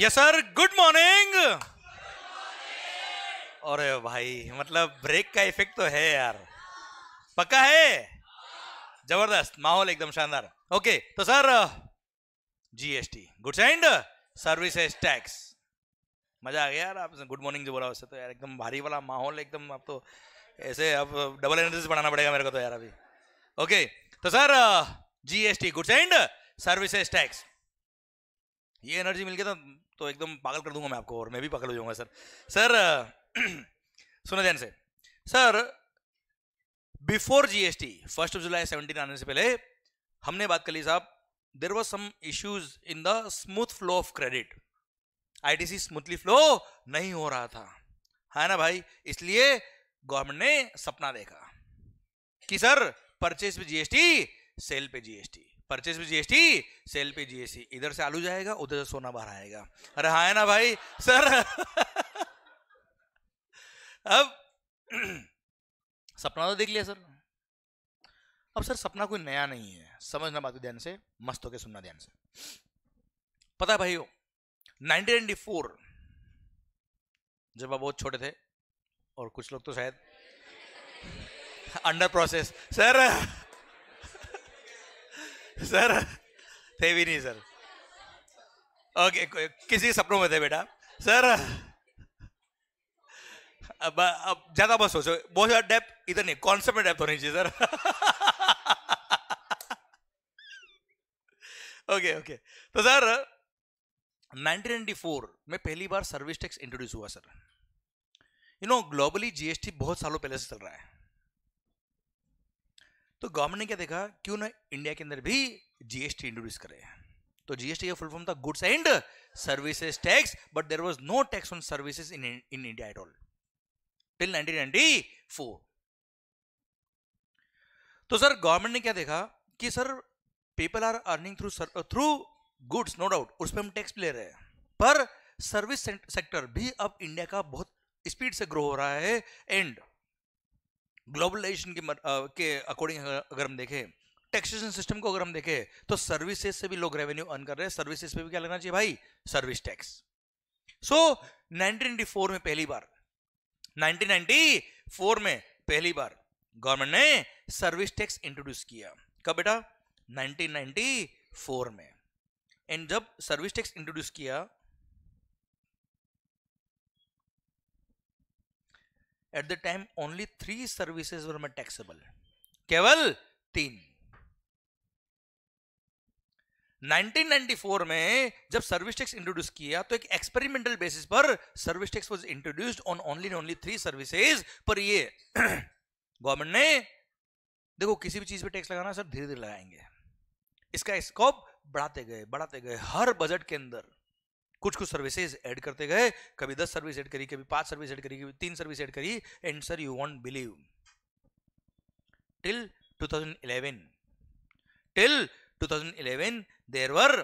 Yes sir good morning और भाई मतलब ब्रेक का इफेक्ट तो है यार पक्का है जबरदस्त माहौल एकदम शानदार ओके तो sir GST goods and services tax मजा आ गया यार आप गुड मॉर्निंग जो बोला उससे तो यार एकदम भारी वाला माहौल एकदम आप तो ऐसे अब डबल एनर्जी से बढ़ाना पड़ेगा मेरे को तो यार अभी ओके तो sir GST goods and services tax ये एनर्जी गया तो तो एकदम पागल कर दूंगा मैं आपको और मैं भी पागल हो जाऊंगा सर सर सुना ध्यान से sir before GST first of July seventeen आने से पहले हमने बात कर ली साहब there was some issues in the smooth flow of credit ITC smoothly flow नहीं हो रहा था है ना भाई इसलिए गवर्नमेंट ने सपना देखा कि सर परचेस पे जीएसटी सेल पे जीएसटी परचेज भी जीएसटी सेल पे जीएसटी इधर से आलू जाएगा उधर से सोना बाहर आएगा अरे हाँ है ना भाई सर अब सपना तो देख लिया सर अब सर सपना कोई नया नहीं है समझना बात ध्यान से मस्त होके सुनना ध्यान से पता है भाइयों नाइनटीन फोर जब आप बहुत छोटे थे और कुछ लोग तो शायद अंडर प्रोसेस सर सर थे भी नहीं सर ओके किसी सपनों में थे बेटा सर अब अब ज्यादा बस सोचो बहुत ज्यादा डेप इधर नहीं से में डेप होनी चाहिए सर ओके ओके तो सर 1994 में पहली बार सर्विस टैक्स इंट्रोड्यूस हुआ sir you know globally GST बहुत सालों पहले से चल रहा है तो गवर्नमेंट ने क्या देखा क्यों ना इंडिया के अंदर भी जीएसटी इंट्रोड्यूस करे तो जीएसटी का फुल फॉर्म था goods and services tax but there was no tax on services in in India at all till तो सर गवर्नमेंट ने क्या देखा कि sir people are earning through through goods no doubt उस पर हम टैक्स ले रहे हैं पर सर्विस सेक्टर भी अब इंडिया का बहुत स्पीड से ग्रो हो रहा है एंड ग्लोबलाइजेशन के मर, आ, के अकॉर्डिंग अगर हम देखें टैक्सेशन सिस्टम को अगर हम देखें तो सर्विसेज से भी लोग रेवेन्यू अर्न कर रहे हैं सर्विसेज पे भी क्या लगना चाहिए भाई सर्विस टैक्स सो so, 1994 में पहली बार 1994 में पहली बार गवर्नमेंट ने सर्विस टैक्स इंट्रोड्यूस किया कब बेटा 1994 में एंड जब सर्विस टैक्स इंट्रोड्यूस किया at the time only three services were में टैक्सेबल केवल तीन 1994 में जब सर्विस टैक्स इंट्रोड्यूस किया तो एक एक्सपेरिमेंटल बेसिस पर service tax was introduced on only only three services पर ये गवर्नमेंट ने देखो किसी भी चीज पे टैक्स लगाना सर धीरे धीरे लगाएंगे इसका स्कोप बढ़ाते गए बढ़ाते गए हर बजट के अंदर कुछ कुछ सर्विसेज ऐड करते गए कभी दस सर्विस ऐड करी कभी पांच सर्विस ऐड करी कभी तीन सर्विस ऐड करी and sir you won't believe till 2011 till 2011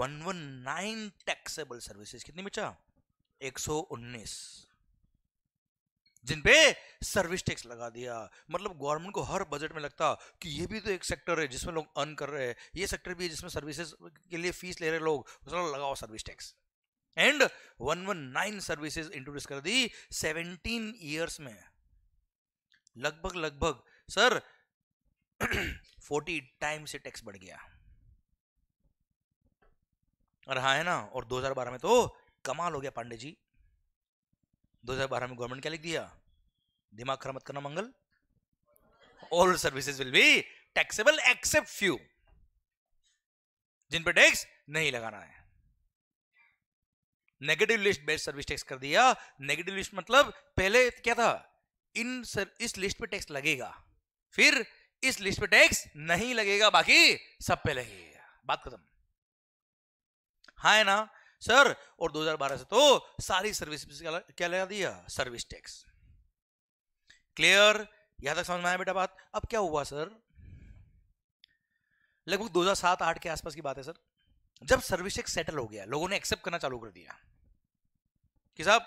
one one 119 taxable services कितनी बचा 119 जिन पे सर्विस टैक्स लगा दिया मतलब गवर्नमेंट को हर बजट में लगता कि ये भी तो एक सेक्टर है जिसमें लोग अर्न कर रहे हैं ये सेक्टर भी है जिसमें सर्विसेज के लिए फीस ले रहे लोग उसमें लगाओ service tax and 119 services introduce कर दी 17 इयर्स में लगभग लगभग सर 40 टाइम से टैक्स बढ़ गया और हाँ है ना और 2012 में तो कमाल हो गया पांडे जी 2012 में गवर्नमेंट क्या लिख दिया दिमाग खराब मत करना मंगल all services will be taxable except few जिन पर टैक्स नहीं लगाना है negative list based service tax कर दिया नेगेटिव लिस्ट मतलब पहले क्या था इन सर, इस लिस्ट पे टैक्स लगेगा फिर इस लिस्ट पे टैक्स नहीं लगेगा बाकी सब पे लगेगा बात खत्म हाँ है ना सर और 2012 से तो सारी सर्विस क्या लगा दिया सर्विस टैक्स क्लियर यहां तक समझ में आया बेटा बात अब क्या हुआ सर लगभग 2007-8 के आसपास की बात है सर जब सर्विस टैक्स सेटल हो गया लोगों ने एक्सेप्ट करना चालू कर दिया कि साहब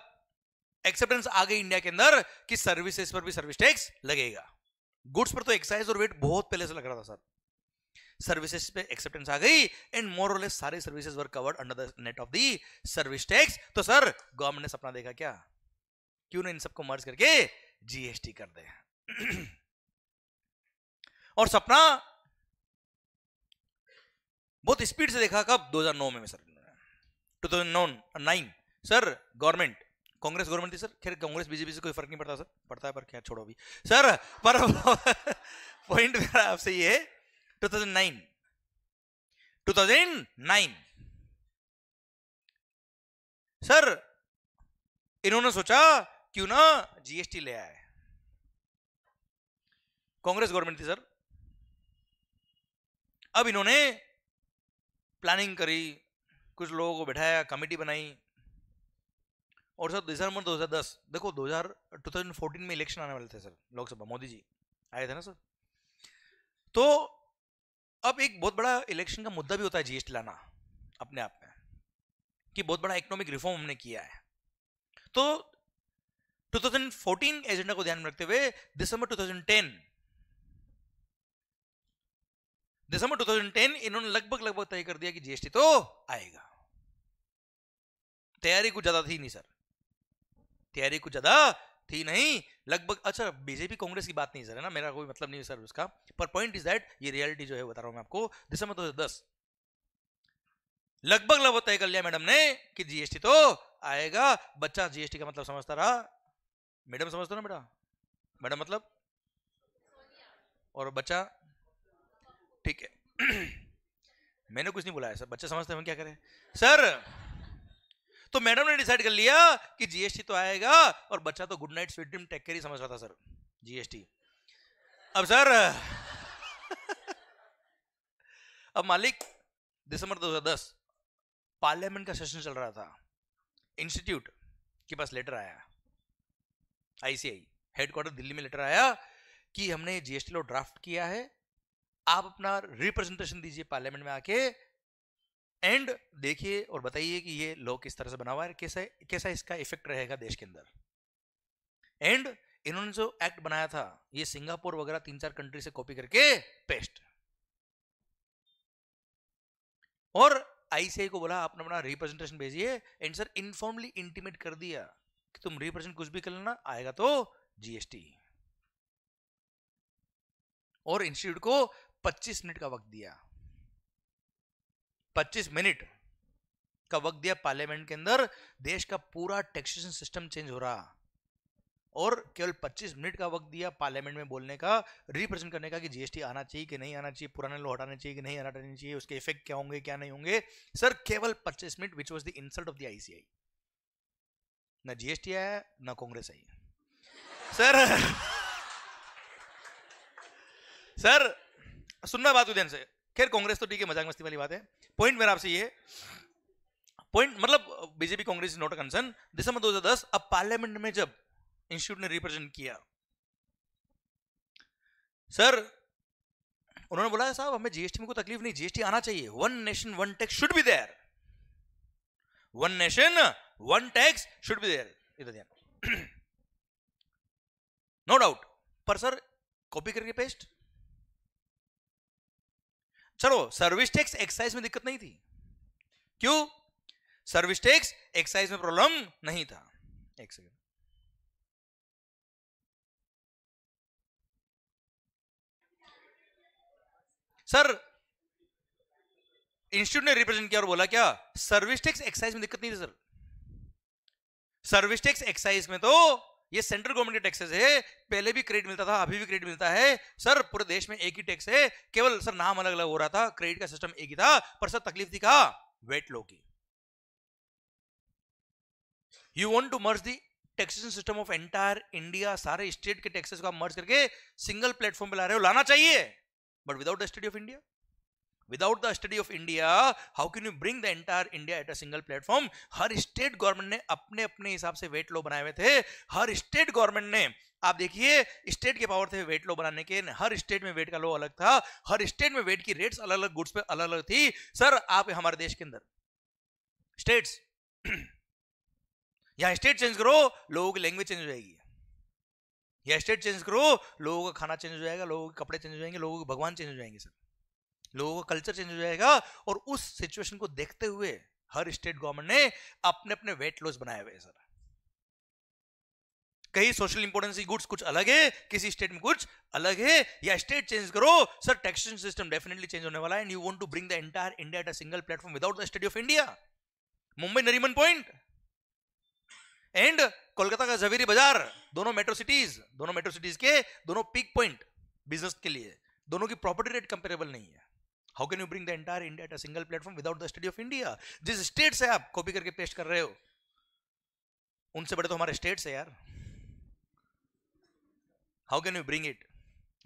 एक्सेप्टेंस आ गई इंडिया के अंदर कि सर्विसेज पर भी सर्विस टैक्स लगेगा गुड्स पर तो एक्साइज और वेट बहुत पहले से लग रहा था सर सर्विसेज पे एक्सेप्टेंस आ गई एंड मोर लेस सारे services were covered under the net of the service tax तो सर गवर्नमेंट ने सपना देखा क्या क्यों ना इन सबको मर्ज करके जीएसटी कर दे और सपना बहुत स्पीड से देखा कब 2009 में sir two thousand nine sir government Congress government थी सर खैर कांग्रेस बीजेपी से कोई फर्क नहीं पड़ता सर पड़ता है पर क्या छोड़ो अभी सर पर पॉइंट मेरा आपसे ये है 2009 2009 सर इन्होंने सोचा क्यों ना जीएसटी ले आए कांग्रेस गवर्नमेंट थी सर अब इन्होंने प्लानिंग करी कुछ लोगों को बैठाया कमेटी बनाई और सर दिसंबर दस देखो दो हजार टू थाउजेंड फोर्टीन में इलेक्शन आने वाले थे सर लोकसभा मोदी जी आए थे ना सर तो अब एक बहुत बड़ा इलेक्शन का मुद्दा भी होता है जीएसटी लाना अपने आप में कि बहुत बड़ा इकोनॉमिक रिफॉर्म हमने किया है तो 2014 एजेंडा को ध्यान में रखते हुए दिसंबर 2010 दिसंबर 2010 इन्होंने लगभग लगभग तय कर दिया कि जीएसटी तो आएगा तैयारी कुछ ज्यादा थी नहीं सर तैयारी कुछ ज़्यादा थी नहीं लगभग अच्छा बीजेपी कांग्रेस की बात नहीं सर है ना मेरा कोई मतलब नहीं है सर उसका पर पॉइंट इज दैट ये रियलिटी जो है बता रहा हूं मैं आपको दिसंबर दो लगभग लगभग तय कर लिया मैडम ने कि जीएसटी तो आएगा बच्चा जीएसटी का मतलब समझता रहा मैडम समझते ना बेटा मैडम मतलब और बच्चा ठीक है मैंने कुछ नहीं बोला है सर बच्चे समझते हैं हम क्या करें सर तो मैडम ने डिसाइड कर लिया कि जीएसटी तो आएगा और बच्चा तो good night sweet dream take care ही समझ रहा था सर जीएसटी अब सर अब मालिक दिसंबर 2010 पार्लियामेंट का सेशन चल रहा था इंस्टीट्यूट के पास लेटर आया आईसीआई हेडक्वार्टर दिल्ली में लेटर आया कि हमने जीएसटी लो ड्राफ्ट किया है आप अपना रिप्रेजेंटेशन दीजिए पार्लियामेंट में आके एंड देखिए और बताइए कि ये लॉ किस तरह से बना हुआ है कैसा कैसा इसका इफेक्ट रहेगा देश के अंदर एंड इन्होंने जो एक्ट बनाया था ये सिंगापुर वगैरह तीन चार कंट्री से कॉपी करके पेस्ट और आईसीआई को बोला आपने अपना रिप्रेजेंटेशन भेजिए एंड सर इनफॉर्मली इंटीमेट कर दिया कि तुम रिप्रेजेंट कुछ भी कर लेना आएगा तो जीएसटी और इंस्टीट्यूट को 25 मिनट का वक्त दिया 25 मिनट का वक्त दिया पार्लियामेंट के अंदर देश का पूरा टैक्सेशन सिस्टम चेंज हो रहा और केवल 25 मिनट का वक्त दिया पार्लियामेंट में बोलने का रिप्रेजेंट करने का कि जीएसटी आना चाहिए कि नहीं आना चाहिए पुराने लोग हटाने चाहिए कि नहीं हटाने चाहिए उसके इफेक्ट क्या होंगे क्या नहीं होंगे सर केवल 25 minute which was the insult of the ICI ना जीएसटी आया ना कांग्रेस आई सर सर सुनना बात उदयन से खैर कांग्रेस तो ठीक है मजाक मस्ती वाली बात है पॉइंट मेरा आपसे ये पॉइंट मतलब BJP Congress is not concern December 2010 अब पार्लियामेंट में जब इंस्टीट्यूट ने रिप्रेजेंट किया सर उन्होंने बोला साहब हमें जीएसटी में कोई तकलीफ नहीं जीएसटी आना चाहिए one nation one tax should be there one nation one tax should be there इधर ध्यान नो डाउट पर सर कॉपी करके पेस्ट चलो सर्विस टैक्स एक्साइज में दिक्कत नहीं थी क्यों सर्विस टैक्स एक्साइज में प्रॉब्लम नहीं था एक सेकेंड सर इंस्टीट्यूट ने रिप्रेजेंट किया और बोला क्या सर्विस टैक्स एक्साइज में दिक्कत नहीं थी सर सर्विस टैक्स एक्साइज में तो ये सेंट्रल गवर्नमेंट के टैक्सेस है पहले भी क्रेडिट मिलता था अभी भी क्रेडिट मिलता है सर पूरे देश में एक ही टैक्स है केवल सर नाम अलग अलग हो रहा था क्रेडिट का सिस्टम एक ही था पर सर तकलीफ थी कहा वेट लो की you want to merge the taxation system of entire India सारे स्टेट के टैक्सेस को आप मर्ज करके सिंगल प्लेटफॉर्म पर ला रहे हो लाना चाहिए but without the state of India without the study of India, how can you bring the entire India at a single platform? हर स्टेट गवर्नमेंट ने अपने अपने हिसाब से वेट लो बनाए हुए थे हर स्टेट गवर्नमेंट ने आप देखिए स्टेट के पावर थे वेट लो बनाने के हर स्टेट में वेट का लो अलग था हर स्टेट में वेट की रेट्स अलग अलग गुड्स पे अलग अलग थी सर आप हमारे देश के अंदर स्टेट्स यहां स्टेट चेंज करो लोगों की लैंग्वेज चेंज हो जाएगी या स्टेट चेंज करो लोगों का खाना चेंज हो जाएगा लोगों के कपड़े चेंज हो जाएंगे लोगों के भगवान चेंज हो जाएंगे सर लोगों का कल्चर चेंज हो जाएगा और उस सिचुएशन को देखते हुए हर स्टेट गवर्नमेंट ने अपने अपने वेट लॉस बनाए हुए सर कहीं सोशल इंपोर्टेंस गुड्स कुछ अलग है किसी स्टेट में कुछ अलग है या स्टेट चेंज करो sir taxation system definitely change होने वाला है and you want to bring the entire India at a single platform without the state of India Mumbai Nariman point and Kolkata का जवेरी बाजार दोनों मेट्रो सिटीज दोनों मेट्रो सिटीज के दोनों पिक पॉइंट बिजनेस के लिए दोनों की प्रॉपर्टी रेट कंपेरेबल नहीं है how can you bring the entire India at a single platform without the study of India जिस स्टेट से आप कॉपी करके पेस्ट कर रहे हो उनसे बड़े तो हमारे स्टेट्स है यार how can you bring it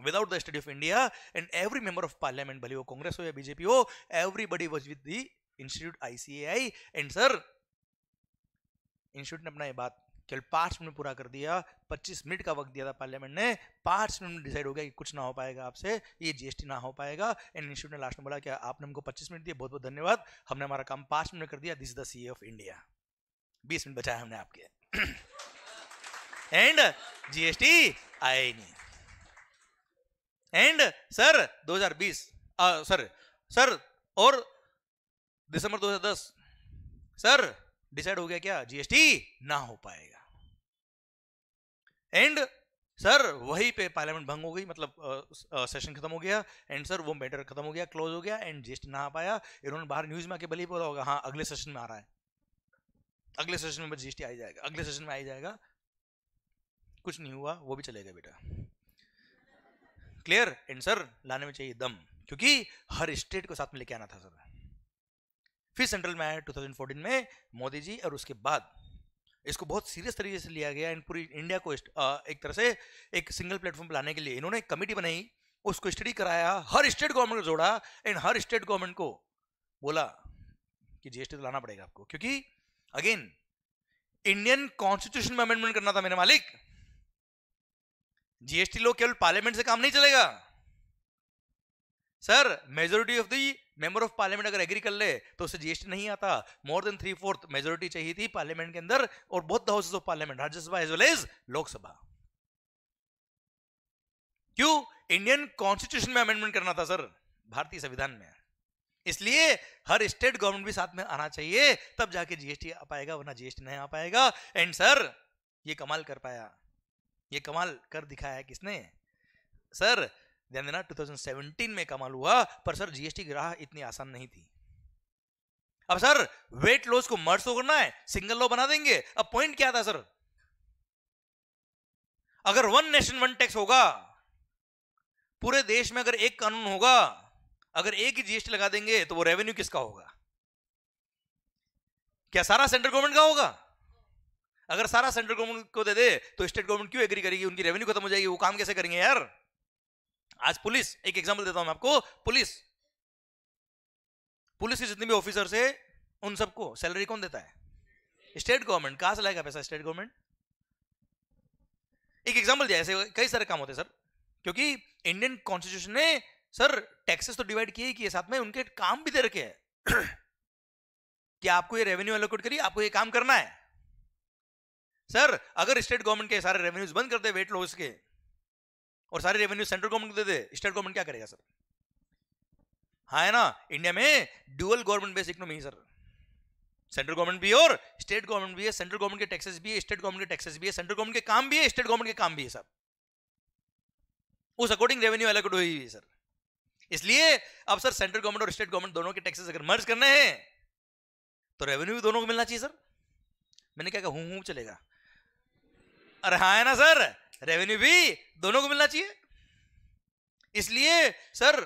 without the study of India and every member of parliament भले वो कांग्रेस हो या बीजेपी हो everybody was with the institute ICAI and sir institute ने अपना ये बात केवल पांच मिनट पूरा कर दिया पच्चीस मिनट का वक्त दिया था पार्लियामेंट ने पांच मिनट में डिसाइड हो गया कि कुछ ना हो पाएगा आपसे ये जीएसटी ना हो पाएगा एंड इंस्टीट्यूट ने लास्ट में बोला कि आपने हमको पच्चीस मिनट दिए बहुत बहुत धन्यवाद हमने हमारा काम पांच मिनट कर दिया this is the C of India बीस मिनट बचाया हमने आपके एंड जीएसटी आए नहीं एंड सर 2020 सर सर और दिसंबर 2010 सर डिसाइड हो गया क्या जीएसटी ना हो पाएगा एंड सर वही पे पार्लियामेंट भंग हो गई मतलब आ, आ, सेशन खत्म हो गया एंड सर वो मैटर खत्म हो गया क्लोज हो गया एंड जीएसटी ना आ पाया इन्होंने बाहर न्यूज में आके भले ही बोला होगा हाँ अगले सेशन में आ रहा है अगले सेशन में जीएसटी आ जाएगा अगले सेशन में आ जाएगा कुछ नहीं हुआ वो भी चलेगा बेटा क्लियर एंड सर लाने में चाहिए दम क्योंकि हर स्टेट को साथ में लेके आना था सर फिर सेंट्रल में आया 2014 में मोदी जी और उसके बाद इसको बहुत सीरियस तरीके से लिया गया एंड पूरी इंडिया को एक तरह से एक सिंगल प्लेटफॉर्म लाने के लिए इन्होंने एक कमेटी बनाई उसको स्टडी कराया हर स्टेट गवर्नमेंट को जोड़ा एंड हर स्टेट गवर्नमेंट को बोला कि जीएसटी तो लाना पड़ेगा आपको क्योंकि अगेन इंडियन कॉन्स्टिट्यूशन में अमेंडमेंट करना था मेरे मालिक जीएसटी लो केवल पार्लियामेंट से काम नहीं चलेगा sir majority of the member of parliament अगर एग्री कर ले तो उसे जीएसटी नहीं आता more than three fourth majority चाहिए थी पार्लियामेंट के अंदर और बहुत houses of parliament Rajya Sabha as well as Lok Sabha क्यों इंडियन कॉन्स्टिट्यूशन में अमेंडमेंट करना था सर भारतीय संविधान में इसलिए हर स्टेट गवर्नमेंट भी साथ में आना चाहिए तब जाके जीएसटी आ पाएगा वरना जीएसटी नहीं आ पाएगा एंड सर ये कमाल कर पाया ये कमाल कर दिखाया किसने सर ध्यान देना 2017 में कमाल हुआ पर सर जीएसटी ग्राह इतनी आसान नहीं थी अब सर वेट लॉस को मर्ज तो करना है सिंगल लॉ बना देंगे अब पॉइंट क्या था सर अगर वन नेशन वन टैक्स होगा पूरे देश में अगर एक कानून होगा अगर एक ही जीएसटी लगा देंगे तो वो रेवेन्यू किसका होगा क्या सारा सेंट्रल गवर्नमेंट का होगा अगर सारा सेंट्रल गवर्नमेंट को दे दे तो स्टेट गवर्नमेंट क्यों एग्री करेगी उनकी रेवेन्यू खत्म हो जाएगी वो काम कैसे करेंगे यार आज पुलिस एक एग्जाम्पल देता हूं मैं आपको पुलिस पुलिस के जितने भी ऑफिसर्स है उन सबको सैलरी कौन देता है स्टेट गवर्नमेंट कहां से लाएगा पैसा स्टेट गवर्नमेंट एक एग्जाम्पल दिया ऐसे कई सारे काम होते हैं सर क्योंकि इंडियन कॉन्स्टिट्यूशन ने सर टैक्सेस तो डिवाइड किए किए साथ में उनके काम भी दे रखे हैं कि आपको ये रेवेन्यू एलोकेट करिए आपको ये काम करना है सर अगर स्टेट गवर्नमेंट के सारे रेवेन्यूज बंद कर दे वेट लॉस के और सारे रेवेन्यू सेंट्रल गवर्नमेंट को दे दे स्टेट गवर्नमेंट क्या करेगा सर हाँ है ना इंडिया में ड्यूअल गवर्नमेंट बेस इकोनॉमी है सर सेंट्रल गवर्नमेंट भी है और स्टेट गवर्नमेंट भी है सेंट्रल गवर्नमेंट के टैक्सेस भी है स्टेट गवर्नमेंट के टैक्सेस भी है सेंट्रल गवर्नमेंट के काम भी है स्टेट गवर्नमेंट के काम भी है सर उस अकॉर्डिंग रेवेन्यू एलोकेट हुई है सर इसलिए अब सर सेंट्रल गवर्नमेंट और स्टेट गवर्नमेंट दोनों के टैक्सेस अगर मर्ज करने हैं तो रेवेन्यू भी दोनों को मिलना चाहिए सर मैंने क्या कहा हूं हूं चलेगा और हाँ है ना सर रेवेन्यू भी दोनों को मिलना चाहिए इसलिए सर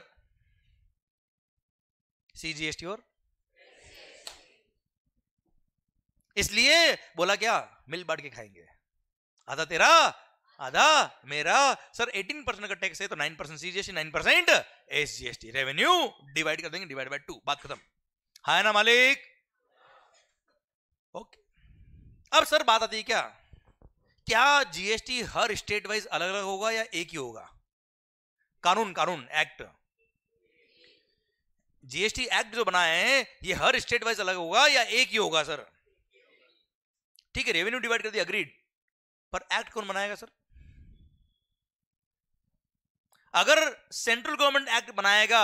सीजीएसटी और इसलिए बोला क्या मिल बांट के खाएंगे आधा तेरा आधा मेरा सर 18 परसेंट का टैक्स है तो 9 percent CGST 9 percent SGST revenue divide कर देंगे डिवाइड बाय टू बात खत्म हाँ ना मालिक ओके अब सर बात आती है क्या क्या जीएसटी हर स्टेट वाइज अलग अलग होगा या एक ही होगा कानून कानून एक्ट जीएसटी एक्ट जो बनाए हैं ये हर स्टेट वाइज अलग होगा या एक ही होगा सर ठीक है रेवेन्यू डिवाइड कर दिया अग्रीड पर एक्ट कौन बनाएगा सर अगर सेंट्रल गवर्नमेंट एक्ट बनाएगा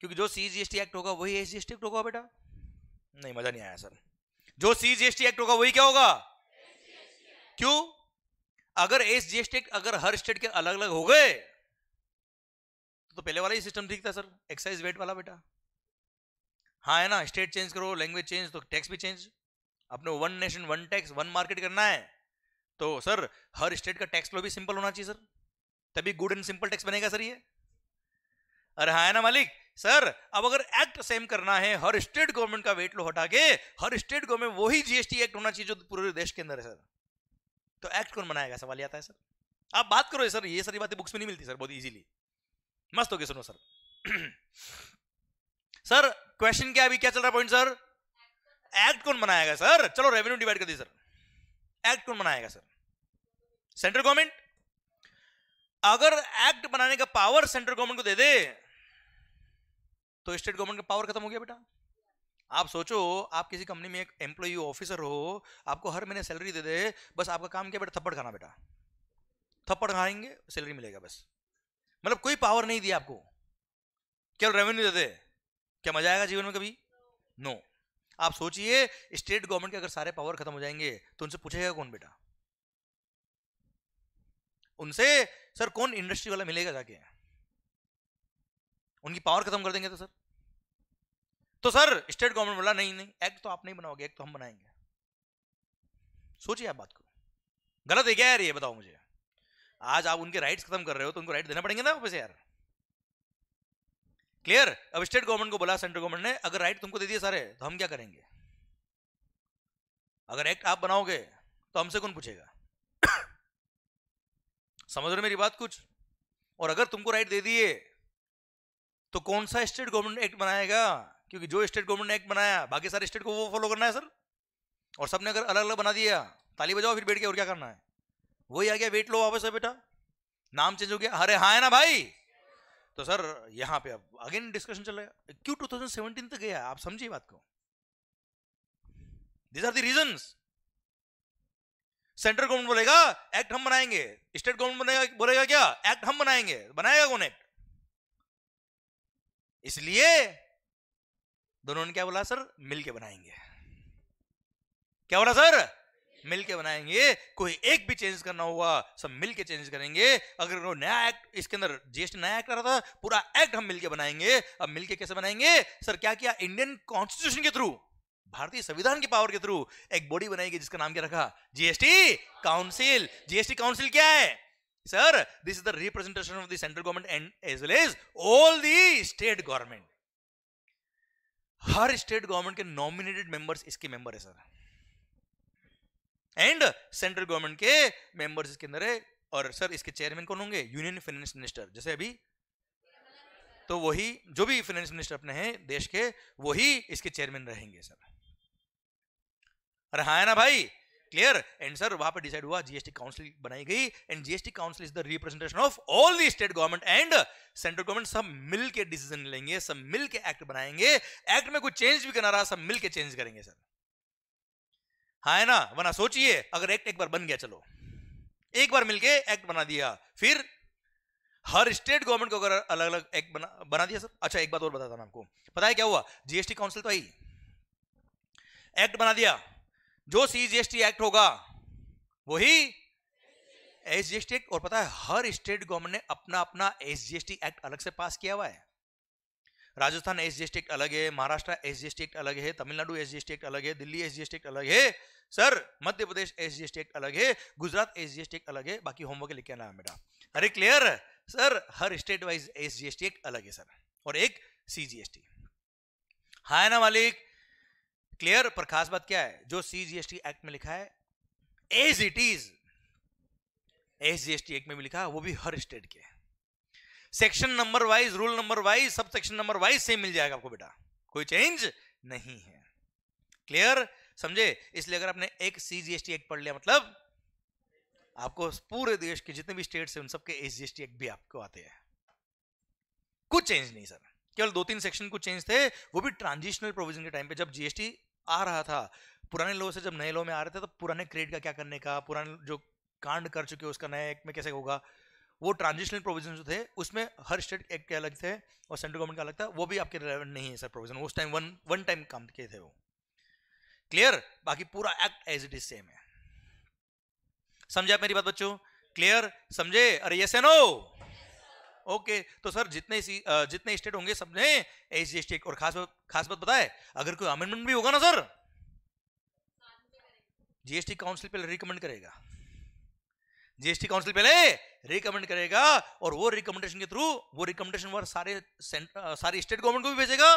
क्योंकि जो सीजीएसटी एक्ट होगा वही एसजीएसटी एक्ट होगा बेटा नहीं मजा नहीं आया सर जो सीजीएसटी एक्ट होगा वही क्या होगा क्यों अगर एस जीएसटी अगर हर स्टेट के अलग अलग हो गए तो, तो पहले वाला ही सिस्टम ठीक था सर एक्साइज वेट वाला बेटा हाँ है ना स्टेट चेंज करो लैंग्वेज चेंज तो टैक्स भी चेंज अपने one nation one tax one market करना है तो सर हर स्टेट का टैक्स लो भी सिंपल होना चाहिए सर तभी गुड एंड सिंपल टैक्स बनेगा सर ये अरे हाँ है ना मालिक सर अब अगर एक्ट सेम करना है हर स्टेट गवर्नमेंट का वेट लो हटा के हर स्टेट गवर्नमेंट वही जीएसटी एक्ट होना चाहिए जो पूरे देश के अंदर है सर तो एक्ट कौन बनाएगा सवाल आता है सर आप बात करो सर ये सारी बातें बुक्स में नहीं मिलती सर बहुत इजीली मस्त हो गया सुनो सर सर क्वेश्चन क्या अभी क्या चल रहा है पॉइंट सर एक्ट कौन बनाएगा सर चलो रेवेन्यू डिवाइड कर दी सर एक्ट कौन बनाएगा सर सेंट्रल गवर्नमेंट अगर एक्ट बनाने का पावर सेंट्रल गवर्नमेंट को दे दे तो स्टेट गवर्नमेंट का पावर खत्म हो गया बेटा आप सोचो आप किसी कंपनी में एक एम्प्लॉय ऑफिसर हो आपको हर महीने सैलरी दे दे बस आपका काम क्या बेटा थप्पड़ खाना बेटा थप्पड़ खाएंगे सैलरी मिलेगा बस मतलब कोई पावर नहीं दिया आपको केवल रेवेन्यू दे दे क्या मजा आएगा जीवन में कभी नो no. आप सोचिए स्टेट गवर्नमेंट के अगर सारे पावर खत्म हो जाएंगे तो उनसे पूछेगा कौन बेटा उनसे सर कौन इंडस्ट्री वाला मिलेगा जाके उनकी पावर खत्म कर देंगे तो सर तो सर स्टेट गवर्नमेंट बोला नहीं नहीं एक्ट तो आप नहीं बनाओगे एक्ट तो हम बनाएंगे सोचिए आप बात को गलत है क्या यार ये बताओ मुझे आज आप उनके राइट्स खत्म कर रहे हो तो उनको राइट देना पड़ेंगे ना वापस यार क्लियर अब स्टेट गवर्नमेंट को बोला सेंट्रल गवर्नमेंट ने अगर राइट तुमको दे दिए सारे तो हम क्या करेंगे अगर एक्ट आप बनाओगे तो हमसे कौन पूछेगा समझ रहे मेरी बात कुछ और अगर तुमको राइट दे दिए तो कौन सा स्टेट गवर्नमेंट एक्ट बनाएगा क्योंकि जो स्टेट गवर्नमेंट ने एक्ट बनाया बाकी सारे स्टेट को वो फॉलो करना है सर और सबने अगर अलग अलग बना दिया ताली बजाओ फिर बैठ के और क्या करना है वही आ गया वेट लो वापस है बेटा नाम चेंज हो गया अरे हाँ है ना भाई तो सर यहाँ पे अब अगेन डिस्कशन चल रहा है क्यों 2017 तक गया आप समझिए बात को this are the reason central government बोलेगा एक्ट हम बनाएंगे स्टेट गवर्नमेंट बनेगा बोलेगा क्या एक्ट हम बनाएंगे बनाएगा कौन एक्ट इसलिए दोनों ने क्या बोला सर मिलके बनाएंगे क्या बोला सर मिलके बनाएंगे कोई एक भी चेंज करना होगा सब मिलके चेंज करेंगे अगर वो नया एक्ट इसके अंदर जीएसटी नया एक्ट रहा था पूरा एक्ट हम मिलके बनाएंगे अब मिलके कैसे बनाएंगे सर क्या किया इंडियन कॉन्स्टिट्यूशन के थ्रू भारतीय संविधान की पावर के थ्रू एक बॉडी बनाएगी जिसका नाम क्या रखा जीएसटी काउंसिल जीएसटी काउंसिल क्या है sir this is the representation of the central government and as well as all the state government हर स्टेट गवर्नमेंट के नॉमिनेटेड मेंबर्स इसके मेंबर है सर एंड सेंट्रल गवर्नमेंट के मेंबर्स इसके अंदर है और सर इसके चेयरमैन कौन होंगे यूनियन फाइनेंस मिनिस्टर जैसे अभी तो वही जो भी फाइनेंस मिनिस्टर अपने हैं देश के वही इसके चेयरमैन रहेंगे सर अरे हाँ है ना भाई क्लियर एंड सर वहां पर डिसाइड हुआ जीएसटी काउंसिल बनाई गई and GST council is the representation of all the state government and central government सब मिल के डिसीजन लेंगे सब मिल के एक्ट बनाएंगे एक्ट में कुछ चेंज भी करना रहा सब मिल के चेंज करेंगे सर हाँ है ना वना सोचिए अगर एक्ट एक बार बन गया चलो एक बार मिलके एक्ट बना दिया फिर हर स्टेट गवर्नमेंट को अगर अलग अलग एक्ट बना बना दिया सर अच्छा एक बात और बताता हूं आपको पता है क्या हुआ जीएसटी काउंसिल तो आई एक्ट बना दिया जो सीजीएसटी एक्ट होगा वही एसजीएसटी एक्ट और पता है हर स्टेट गवर्नमेंट ने अपना अपना एसजीएसटी एक्ट अलग से पास किया हुआ है राजस्थान एसजीएसटी एक्ट अलग है महाराष्ट्र एसजीएसटी एक्ट अलग है तमिलनाडु एसजीएसटी एक्ट अलग है दिल्ली एसजीएसटी एक्ट अलग है sir Madhya Pradesh SGST act अलग है गुजरात एसजीएसटी एक्ट अलग है बाकी होमवर्क लिख के आना है बेटा अरे क्लियर सर हर स्टेट वाइज एसजीएसटी एक्ट अलग है सर और एक सीजीएसटी हाय ना मालिक क्लियर पर खास बात क्या है जो सीजीएसटी एक्ट में लिखा है as it is S GST act में भी लिखा है वो भी हर स्टेट के section number wise rule number wise sub section number wise same मिल जाएगा आपको बेटा कोई चेंज नहीं है क्लियर समझे इसलिए अगर आपने एक सीजीएसटी एक्ट पढ़ लिया मतलब आपको पूरे देश के जितने भी स्टेट्स हैं उन सबके एस जीएसटी एक्ट भी आपको आते हैं कुछ चेंज नहीं सर केवल दो तीन सेक्शन कुछ चेंज थे वो भी ट्रांजिशनल प्रोविजन के टाइम पे जब जीएसटी आ रहा था पुराने लॉ से जब नए लोग में आ रहे थे तो पुराने क्रेडिट का क्या करने का पुराने जो कांड कर चुके उसका नया एक्ट में कैसे होगा वो ट्रांजिशनल प्रोविजन जो थे उसमें हर स्टेट एक्ट के अलग थे और सेंट्रल गवर्नमेंट का अलग था वो भी आपके रिलेवेंट नहीं है सर प्रोविजन उस टाइम वन वन टाइम काम किए थे वो क्लियर बाकी पूरा act as it is same है समझे आप मेरी बात बच्चों क्लियर समझे अरे यस एंड ओके तो सर जितने सी, जितने स्टेट होंगे सबने एस एच जी स्टेट और खास खास बात बताए अगर कोई अमेंडमेंट भी होगा ना सर जीएसटी काउंसिल पहले रिकमेंड करेगा जीएसटी काउंसिल पहले रिकमेंड करेगा और वो रिकमेंडेशन के थ्रू वो रिकमेंडेशन वर्क सारे सारी स्टेट गवर्नमेंट को भी भेजेगा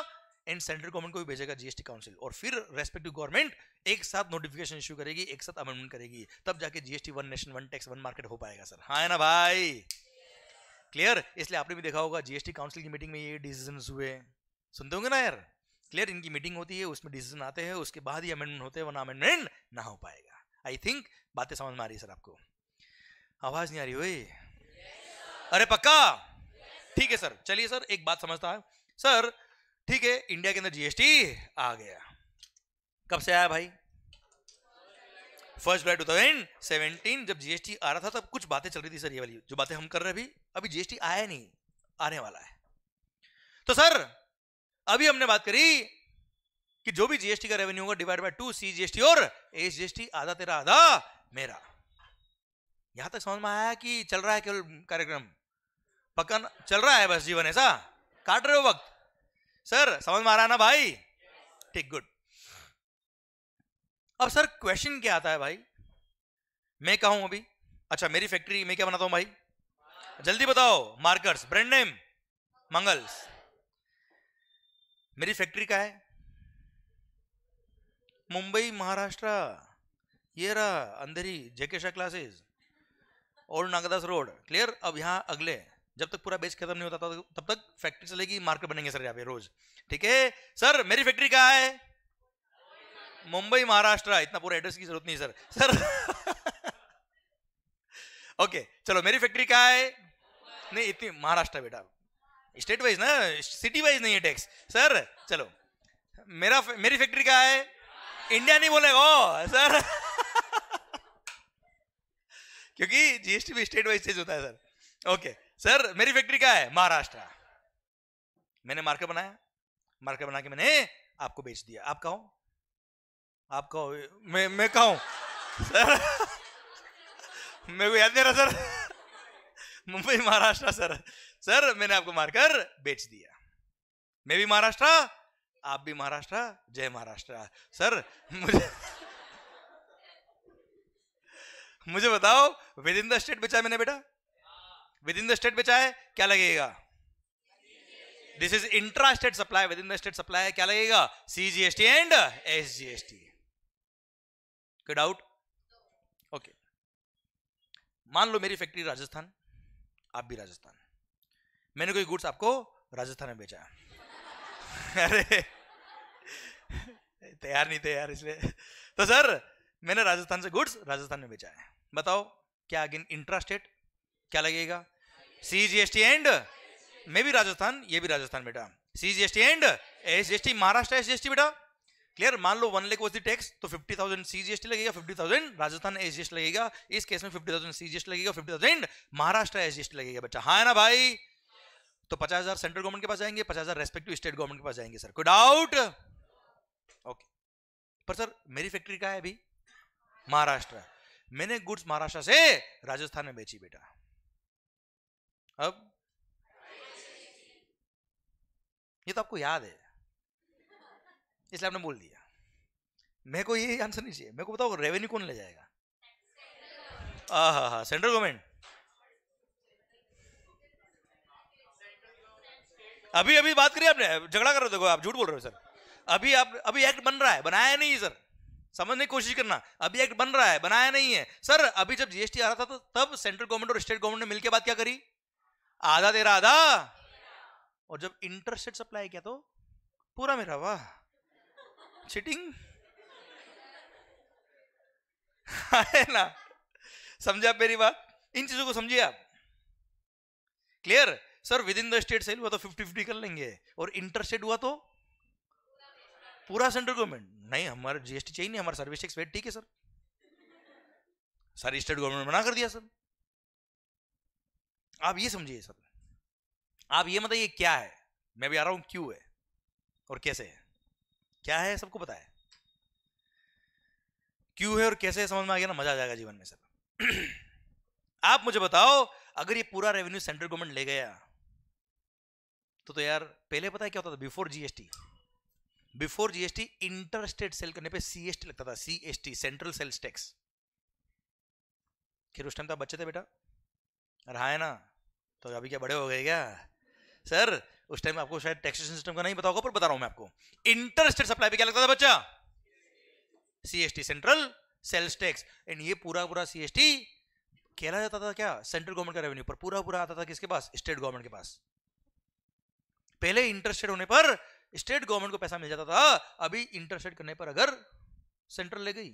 एंड सेंट्रल गवर्नमेंट को भी भेजेगा जीएसटी काउंसिल और फिर रेस्पेक्टिव गवर्नमेंट एक साथ नोटिफिकेशन इश्यू करेगी एक साथ अमेंडमेंट करेगी तब जाके GST one nation one tax one market हो पाएगा सर हाँ ना भाई क्लियर इसलिए आपने भी देखा होगा जीएसटी काउंसिल की मीटिंग में ये डिसीजन हुए सुनते होंगे ना यार क्लियर इनकी मीटिंग होती है उसमें डिसीजन आते हैं उसके बाद ही अमेंडमेंट होते हैं वरना अमेंडमेंट ना हो पाएगा आई थिंक बातें समझ में आ रही है सर आपको आवाज नहीं आ रही हुई yes, अरे पक्का ठीक yes, है सर चलिए सर एक बात समझता है सर ठीक है इंडिया के अंदर जीएसटी आ गया कब से आया भाई फर्स्ट जुलाई सेवेंटीन जब जीएसटी आ रहा था तब कुछ बातें चल रही थी सर ये वाली जो बातें हम कर रहे अभी अभी जीएसटी आया नहीं आने वाला है तो सर अभी हमने बात करी कि जो भी जीएसटी का रेवेन्यू होगा divide by two C GST और एस जीएसटी आधा तेरा आधा मेरा यहां तक समझ में आया कि चल रहा है केवल कार्यक्रम पक्का चल रहा है बस जीवन ऐसा काट रहे हो वक्त सर समझ में आ रहा ना भाई ठीक गुड अब सर क्वेश्चन क्या आता है भाई मैं कहा अभी अच्छा मेरी फैक्ट्री में क्या बनाता हूं भाई जल्दी बताओ मार्कर्स ब्रांड नेम मंगल्स मेरी फैक्ट्री का है मुंबई महाराष्ट्र ये रहा अंधेरी जेके शाह क्लासेस और नागदास रोड क्लियर अब यहां अगले जब तक पूरा बेच खत्म नहीं होता तब तक फैक्ट्री चलेगी मार्केट बनेंगे सर यहाँ पे रोज ठीक है सर मेरी फैक्ट्री कहाँ है मुंबई महाराष्ट्र इतना पूरा एड्रेस की जरूरत नहीं सर सर ओके चलो मेरी फैक्ट्री क्या है नहीं इतनी महाराष्ट्र बेटा स्टेट वाइज ना सिटी वाइज नहीं है टैक्स सर चलो मेरा मेरी फैक्ट्री क्या है इंडिया नहीं बोले ओ सर क्योंकि जीएसटी भी स्टेट वाइज चेंज होता है सर ओके सर मेरी फैक्ट्री क्या है महाराष्ट्र मैंने मार्केट बनाया मार्केट बना के मैंने आपको बेच दिया आप कहो आप कहो मैं मैं कहा सर मेरे को याद नहीं रहा sir Mumbai Maharashtra sir sir मैंने आपको मारकर बेच दिया मैं भी महाराष्ट्र आप भी महाराष्ट्र जय महाराष्ट्र सर मुझे मुझे बताओ विद इन द स्टेट बेचा मैंने बेटा विद इन द स्टेट बेचा है क्या लगेगा this is intra state supply within the state supply क्या लगेगा सीजीएसटी एंड एसजीएसटी कोई डाउट ओके मान लो मेरी फैक्ट्री राजस्थान आप भी राजस्थान मैंने कोई गुड्स आपको राजस्थान में बेचा अरे तैयार नहीं थे यार इसलिए तो सर मैंने राजस्थान से गुड्स राजस्थान में बेचा है बताओ क्या अगेन इंट्रास्टेट क्या लगेगा C G S T and मैं भी राजस्थान ये भी राजस्थान बेटा C G S T and S G S T Maharashtra S G S T बेटा क्लियर मान लो one lakh was the tax तो फिफ्टी थाउजेंड सीजीएसटी लगेगा फिफ्टी थाउजेंड राजस्थान एसजीएसटी लगेगा इस केस में फिफ्टी थाउजेंड सीजीएसटी लगेगा फिफ्टी थाउजेंड महाराष्ट्र एसजीएसटी लगेगा बच्चा हाँ ना भाई तो पचास हजार सेंट्रल गवर्नमेंट के पास जाएंगे पचास हजार रेस्पेक्टिव स्टेट गवर्नमेंट के पास जाएंगे सर कोई डाउट ओके पर सर मेरी फैक्ट्री कहा है अभी महाराष्ट्र मैंने गुड्स महाराष्ट्र से राजस्थान में बेची बेटा अब ये तो आपको याद है इसलिए आपने बोल दिया मेरे को ये आंसर नहीं चाहिए मेरे को बताओ रेवेन्यू कौन ले जाएगा हाँ हाँ हाँ सेंट्रल गवर्नमेंट अभी अभी बात करिए आपने झगड़ा कर रहे हो देखो आप झूठ बोल रहे हो सर अभी आप अभी एक्ट बन रहा है बनाया नहीं सर समझने की कोशिश करना अभी एक्ट बन रहा है बनाया नहीं है सर अभी जब जीएसटी आ रहा था तो तब सेंट्रल गवर्नमेंट और स्टेट गवर्नमेंट ने मिलकर बात क्या करी आधा तेरा आधा और जब इंटरस्टेट सप्लाई किया तो पूरा मेरा वाह चिटिंग है ना समझा मेरी बात इन चीजों को समझिए आप clear sir within the state sale हुआ तो फिफ्टी फिफ्टी कर लेंगे और इंटर स्टेट हुआ तो पूरा सेंट्रल गवर्नमेंट नहीं हमारा जीएसटी चाहिए नहीं हमारा सर्विस टैक्स वेट ठीक है सर सारी स्टेट गवर्नमेंट मना कर दिया सर आप ये समझिए सर आप ये बताइए क्या है मैं भी आ रहा हूं क्यों है और कैसे है क्या है सबको पता है क्यों है और कैसे समझ में आ गया ना मजा आ जाएगा जीवन में सब आप मुझे बताओ अगर ये पूरा रेवेन्यू सेंट्रल गवर्नमेंट ले गया तो तो यार पहले पता है क्या होता था before GST before GST inter state sale करने पे सीएसटी लगता था सीएसटी सेंट्रल सेल्स टैक्स फिर उस टाइम तो आप बच्चे थे बेटा रहा है ना तो अभी क्या बड़े हो गए क्या सर उस टाइम आपको शायद टैक्सेशन सिस्टम का नहीं पता पर बता रहा हूं मैं आपको इंटरस्टेट सप्लाई पे क्या लगता था बच्चा CST central sales tax and ये पूरा पूरा सीएसटी कहला जाता था क्या सेंट्रल गवर्नमेंट का रेवेन्यू पर पूरा पूरा आता था किसके पास स्टेट गवर्नमेंट के पास पहले इंटरेस्टेड होने पर स्टेट गवर्नमेंट को पैसा मिल जाता था अभी इंटरेस्टेड करने पर अगर सेंट्रल ले गई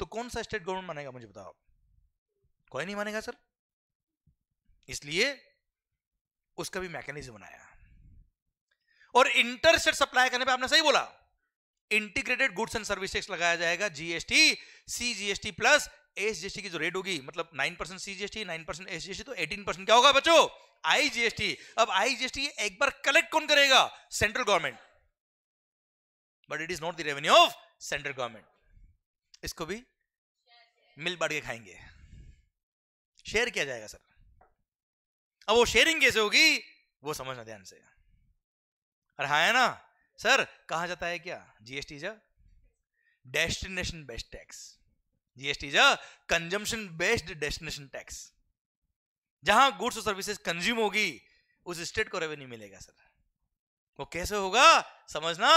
तो कौन सा स्टेट गवर्नमेंट मानेगा मुझे बताओ कोई नहीं मानेगा सर इसलिए उसका भी मैकेनिज्म बनाया और इंटरस्टेट सप्लाई करने पे आपने सही बोला इंटीग्रेटेड गुड्स एंड सर्विस लगाया जाएगा जीएसटी सीजीएसटी प्लस एसजीएसटी की जो रेट होगी मतलब 9 percent CGST nine percent SGST तो 18 परसेंट क्या होगा बच्चों आईजीएसटी अब आईजीएसटी एक बार कलेक्ट कौन करेगा central government but it is not the revenue of central government इसको भी मिल बांट के खाएंगे शेयर किया जाएगा सर अब वो शेयरिंग कैसे होगी वो समझना ध्यान से अरे हाँ है ना सर कहा जाता है क्या जीएसटी जा डेस्टिनेशन बेस्ड टैक्स जीएसटी जा कंजम्पशन बेस्ड डेस्टिनेशन टैक्स जहां गुड्स और सर्विसेज कंज्यूम होगी उस स्टेट को रेवेन्यू मिलेगा सर वो कैसे होगा समझना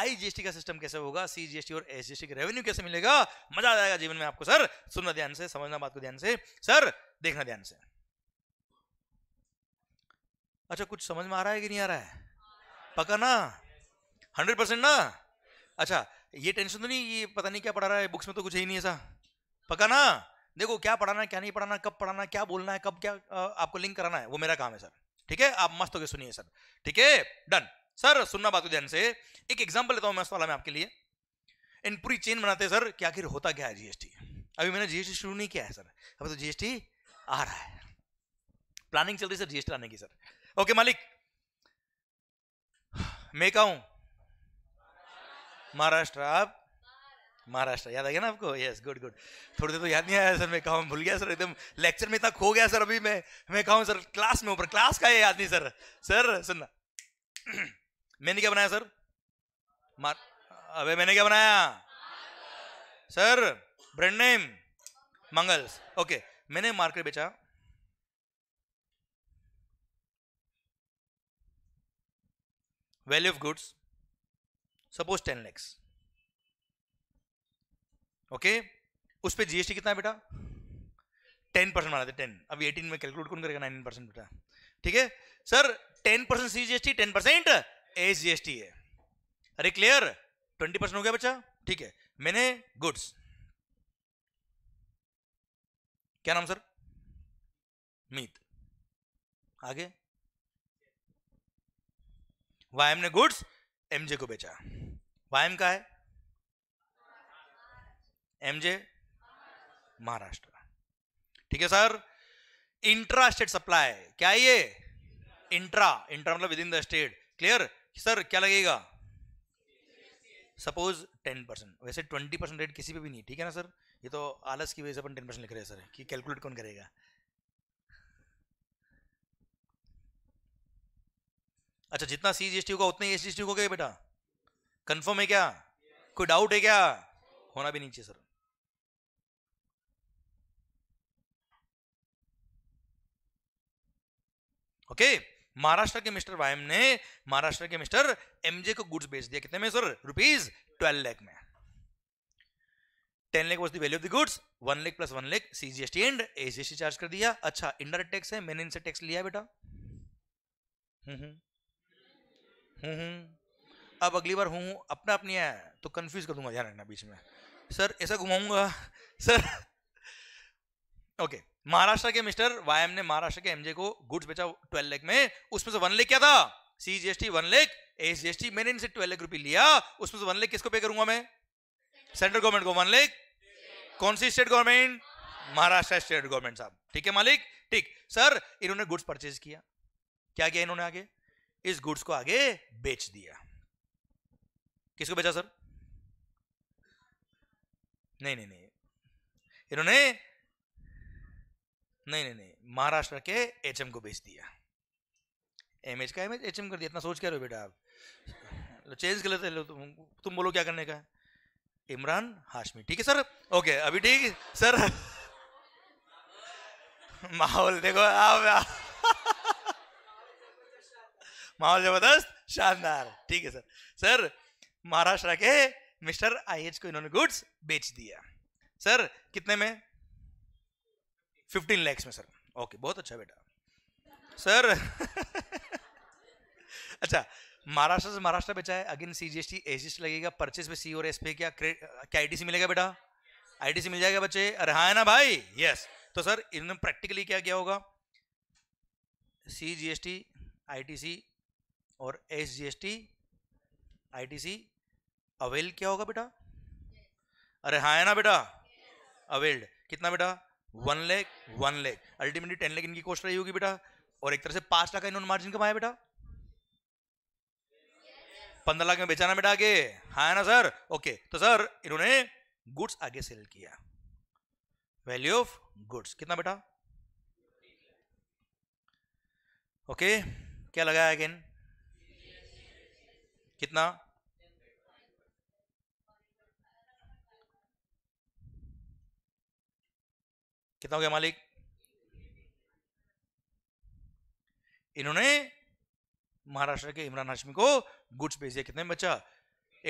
आईजीएसटी का सिस्टम कैसे होगा सीजीएसटी और एसजीएसटी का रेवेन्यू कैसे मिलेगा मजा आ जाएगा जीवन में आपको सर सुनना ध्यान से समझना बात को ध्यान से सर देखना ध्यान से अच्छा कुछ समझ में आ रहा है कि नहीं आ रहा है पक्का ना हंड्रेड परसेंट ना अच्छा ये टेंशन तो नहीं ये पता नहीं क्या पढ़ा रहा है बुक्स में तो कुछ है ही नहीं ऐसा पक्का ना देखो क्या पढ़ाना है क्या नहीं पढ़ाना कब पढ़ाना क्या बोलना है कब क्या आपको लिंक कराना है वो मेरा काम है सर ठीक है आप मस्त होकर सुनिए सर ठीक है डन सर सुनना बात ध्यान से एक एग्जाम्पल लेता हूं मैं वाला में आपके लिए इन पूरी चेन बनाते हैं सर कि आखिर होता क्या है जीएसटी अभी मैंने जीएसटी शुरू नहीं किया है सर अभी तो जीएसटी आ रहा है प्लानिंग चल रही है सर जीएसटी लाने की सर ओके मालिक मैं कहा हूं महाराष्ट्र आप महाराष्ट्र याद आ गया ना आपको यस गुड गुड थोड़ी देर तो याद नहीं आया सर मैं कहा भूल गया सर एकदम लेक्चर में इतना खो गया सर अभी मैं मैं कहा सर क्लास में ऊपर क्लास का है याद नहीं सर सर सुनना मैंने क्या बनाया सर मार अबे मैंने क्या बनाया sir brand name Mangals okay मैंने मार्केट बेचा value of goods suppose 10 lakhs okay okay? उस पर जीएसटी कितना है बेटा 10 परसेंट माना था 10 अब 18 में कैलकुलेट कौन करेगा 19 परसेंट बेटा ठीक है sir 10 percent C GST ten percent S GST है अरे क्लियर 20 परसेंट हो गया बच्चा ठीक है मैंने गुड्स क्या नाम सर मीत आगे वायम ने गुड्स एमजे को बेचा वायम का है एमजे महाराष्ट्र ठीक है सर इंट्रा स्टेट सप्लाई क्या ये इंट्रा इंट्रा मतलब within the state clear sir क्या लगेगा सपोज टेन परसेंट वैसे ट्वेंटी परसेंट रेट किसी पे भी नहीं ठीक है ना सर ये तो आलस की वजह से अपन टेन परसेंट लिख रहे हैं सर कि कैलकुलेट कौन करेगा अच्छा जितना सी जी एस टी होगा उतना एस जी एस टी होगा बेटा कंफर्म है क्या कोई डाउट है क्या होना भी नहीं चाहिए सर ओके महाराष्ट्र के मिस्टर वायम ने महाराष्ट्र के मिस्टर एमजे को गुड्स बेच दिया कितने में सर रुपीज ट्वेल्व लैख में ten lakh was value value of the goods one lakh plus one lakh CGST and SGST charge कर दिया अच्छा इंडायरेक्ट टैक्स है मैंने इनसे टैक्स लिया बेटा हम्म, हम्म। हूँ हम्म। अब अगली बार हूँ अपना अपनी है तो कन्फ्यूज कर दूंगा ध्यान रखना बीच में सर ऐसा घुमाऊंगा सर ओके महाराष्ट्र के मिस्टर वाई ने महाराष्ट्र के एमजे को गुड्स बेचा ट्वेल्व लेख में उसमें से वन लेख क्या था C G S T one lakh S G S T मैंने इनसे ट्वेल्व लेख रुपी लिया उसमें से वन लेख किसको पे करूंगा मैं सेंट्रल गवर्नमेंट को वन लेख कौन सी state government Maharashtra state government साहब ठीक है मालिक ठीक सर इन्होंने गुड्स परचेज किया क्या किया इन्होंने आगे इस गुड्स को आगे बेच दिया किसको बेचा सर नहीं नहीं नहीं इन्होंने नहीं नहीं नहीं महाराष्ट्र के एचएम को बेच दिया एमएच का एमएच एचएम कर दिया इतना सोच क्या रहे हो बेटा आप चेंज कर लेते तुम बोलो क्या करने का इमरान हाशमी ठीक है सर ओके अभी ठीक सर माहौल देखो आप माहौल जबरदस्त शानदार ठीक है सर सर महाराष्ट्र के मिस्टर आई को इन्होंने गुड्स बेच दिया सर कितने में फिफ्टीन लैक्स में सर ओके बहुत अच्छा बेटा सर अच्छा महाराष्ट्र से महाराष्ट्र बेचा है अगेन सी जी एस लगेगा परचेज पे सी और एस पे क्या क्या सी मिलेगा बेटा आईटीसी मिल जाएगा बच्चे अरे हाँ ना भाई यस तो सर इन्होंने प्रैक्टिकली क्या किया होगा C G S T I T C और S G S T I T C avail क्या होगा बेटा अरे हाँ है ना बेटा अवेल्ड कितना बेटा वन लेख वन लेख अल्टीमेटली टेन लेख इनकी कोस्ट रही होगी बेटा और एक तरह से पांच लाख का इन्होंने मार्जिन कमाया बेटा पंद्रह लाख में बेचाना बेटा आगे हाँ है ना सर ओके तो सर इन्होंने गुड्स आगे सेल किया वैल्यू ऑफ गुड्स कितना बेटा ओके क्या लगाया अगेन कितना कितना हो गया मालिक इन्होंने महाराष्ट्र के इमरान हाशमी को गुड्स भेज दिया कितने बचा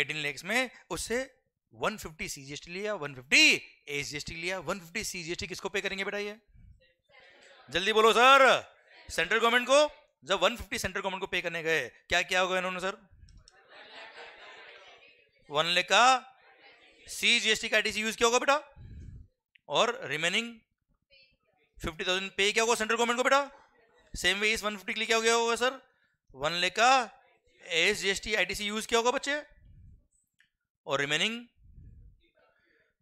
एटीन लेक्स में उससे 150 फिफ्टी सीजीएसटी लिया 150 फिफ्टी एसजीएसटी लिया 150 फिफ्टी सीजीएसटी किसको पे करेंगे बेटा ये जल्दी बोलो सर सेंट्रल गवर्नमेंट को जब 150 सेंट्रल गवर्नमेंट को पे करने गए क्या क्या होगा इन्होंने सर वन लेख का सी जीएसटी का टीसी यूज क्या होगा बेटा और रिमेनिंग फिफ्टी थाउजेंड पे क्या होगा सेंट्रल गवर्नमेंट को बेटा सेम वे इस वन फिफ्टी के लिए क्या हो गया होगा सर वन ले का S G S T I T C use क्या होगा बच्चे और रिमेनिंग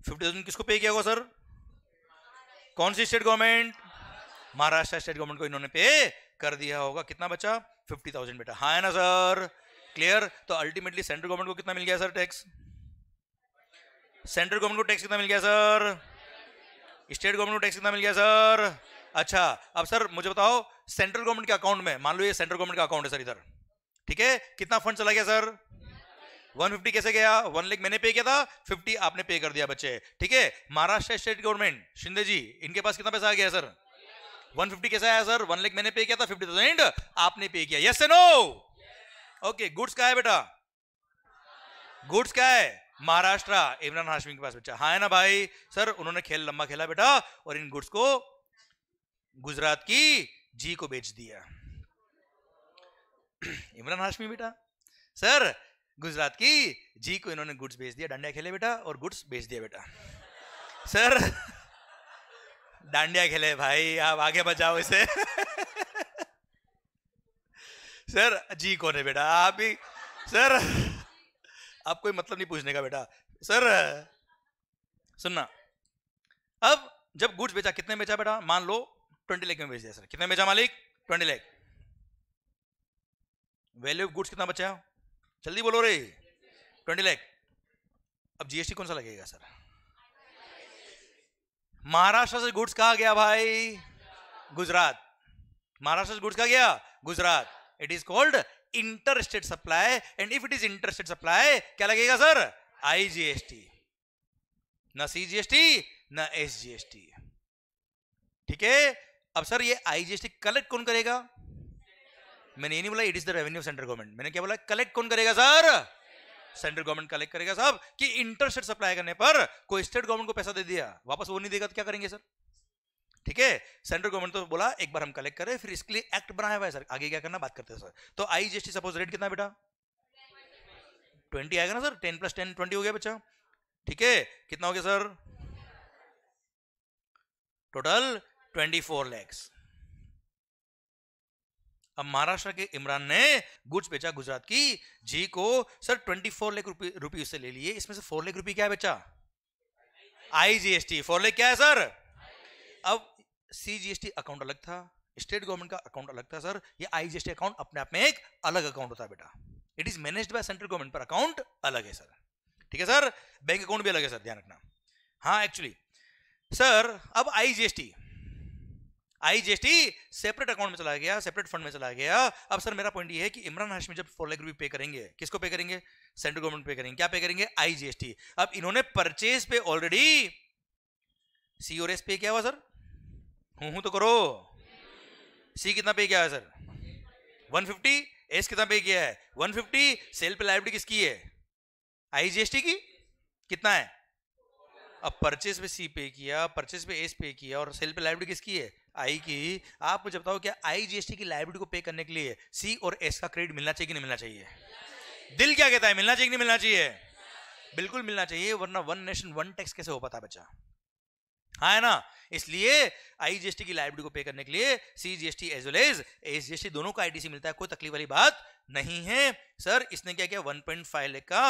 फिफ्टी थाउजेंड किसको पे किया होगा सर कौन सी state government Maharashtra state government को इन्होंने पे कर दिया होगा कितना बच्चा फिफ्टी थाउजेंड बेटा हाँ है ना सर क्लियर तो अल्टीमेटली सेंट्रल गवर्नमेंट को कितना मिल गया सर टैक्स सेंट्रल गवर्नमेंट को टैक्स कितना मिल गया सर स्टेट गवर्नमेंट को टैक्स कितना मिल गया सर अच्छा अब सर मुझे बताओ सेंट्रल गवर्नमेंट के अकाउंट में मान लो ये सेंट्रल गवर्नमेंट का अकाउंट है सर इधर ठीक है कितना फंड चला गया सर 150 कैसे गया वन लेख मैंने पे किया था 50 आपने पे कर दिया बच्चे ठीक है महाराष्ट्र स्टेट गवर्नमेंट शिंदे जी इनके पास कितना पैसा आ गया सर 150 कैसे आया सर वन लेख मैंने पे किया था 50 थाउजेंड आपने पे किया यस से नो ओके गुड्स क्या है बेटा गुड्स क्या है महाराष्ट्र इमरान हाशमी के पास बच्चा हाँ है ना भाई सर उन्होंने खेल लंबा खेला बेटा और इन गुड्स को गुजरात की जी को बेच दिया इमरान हाशमी बेटा सर गुजरात की जी को इन्होंने गुड्स बेच दिया डांडिया खेले बेटा और गुड्स बेच दिया बेटा सर डांडिया खेले भाई आप आगे बचाओ इसे सर जी कौन है बेटा आप भी सर आप कोई मतलब नहीं पूछने का बेटा सर सुनना अब जब गुड्स बेचा कितने बेचा बेटा मान लो ट्वेंटी लेख में बेच दिया सर कितने बेचा मालिक ट्वेंटी लेख वैल्यू ऑफ गुड्स कितना बचा जल्दी बोलो रे ट्वेंटी लैख अब जीएसटी कौन सा लगेगा सर महाराष्ट्र से गुड्स कहा गया भाई गुजरात महाराष्ट्र से गुड्स कहा गया Gujarat it is called interstate supply and if it is interstate supply क्या लगेगा सर आईजीएसटी ना सीजीएसटी एस एसजीएसटी ठीक है अब सर ये आईजीएसटी कलेक्ट कौन करेगा मैंने ये नहीं बोला it is the revenue central government मैंने क्या बोला कलेक्ट कौन करेगा सर सेंट्रल गवर्नमेंट कलेक्ट करेगा साहब कि इंटरस्टेट सप्लाई करने पर कोई स्टेट गवर्नमेंट को पैसा दे दिया वापस वो नहीं देगा तो क्या करेंगे सर ठीक है सेंट्रल गवर्नमेंट तो बोला एक बार हम कलेक्ट करें फिर इसके लिए एक्ट बनाया हुआ है सर आगे क्या करना बात करते हैं सर तो आई जी सपोज रेट कितना बेटा ट्वेंटी आएगा ना sir ten plus ten twenty हो गया बच्चा ठीक है कितना हो गया sir total twenty four lakhs अब महाराष्ट्र के इमरान ने गुड्स बेचा गुजरात की जी को सर ट्वेंटी फोर लेख रुपी उससे ले लिए इसमें से फोर लेख रुपी क्या है बच्चा आईजीएसटी फोर लेख क्या है सर अब सीजीएसटी अकाउंट अलग था स्टेट गवर्नमेंट का अकाउंट अलग था सर ये आईजीएसटी अकाउंट अपने आप में एक अलग अकाउंट होता है बेटा it is manage by central government पर अकाउंट अलग है सर ठीक है सर बैंक अकाउंट भी अलग है सर ध्यान रखना हाँ एक्चुअली सर अब आईजीएसटी आईजीएसटी सेपरेट अकाउंट में चला गया सेपरेट फंड में चला गया अब सर मेरा पॉइंट ये है कि इमरान हाशमी जब फोर लाख रुपये पे करेंगे किसको पे करेंगे सेंट्रल गवर्नमेंट पे करेंगे क्या पे करेंगे आईजीएसटी अब इन्होंने परचेज पे ऑलरेडी सीओरएस पे किया हुआ सर हूं तो करो सी कितना पे किया है सर 150 फिफ्टी एस कितना पे किया है 150 सेल पे लाइब्रेरी किसकी है आईजीएसटी की कितना है अब परचेस पे सी पे किया परचेस पे एस पे किया और सेल पे लाइब्रेरी किसकी है आई की आप मुझे बताओ क्या आई जीएसटी की लाइब्रेरी को पे करने के लिए सी और एस का क्रेडिट मिलना चाहिए कि नहीं मिलना चाहिए दिल क्या कहता है मिलना चाहिए कि नहीं मिलना चाहिए बिल्कुल मिलना चाहिए वरना वन नेशन वन टैक्स कैसे हो पाता बच्चा हाँ है ना इसलिए आई जीएसटी की लाइब्रेरी को पे करने के लिए C GST as well as S GST दोनों का आईटीसी मिलता है कोई तकलीफ वाली बात नहीं है सर इसने क्या किया वन पॉइंट फाइव लेख का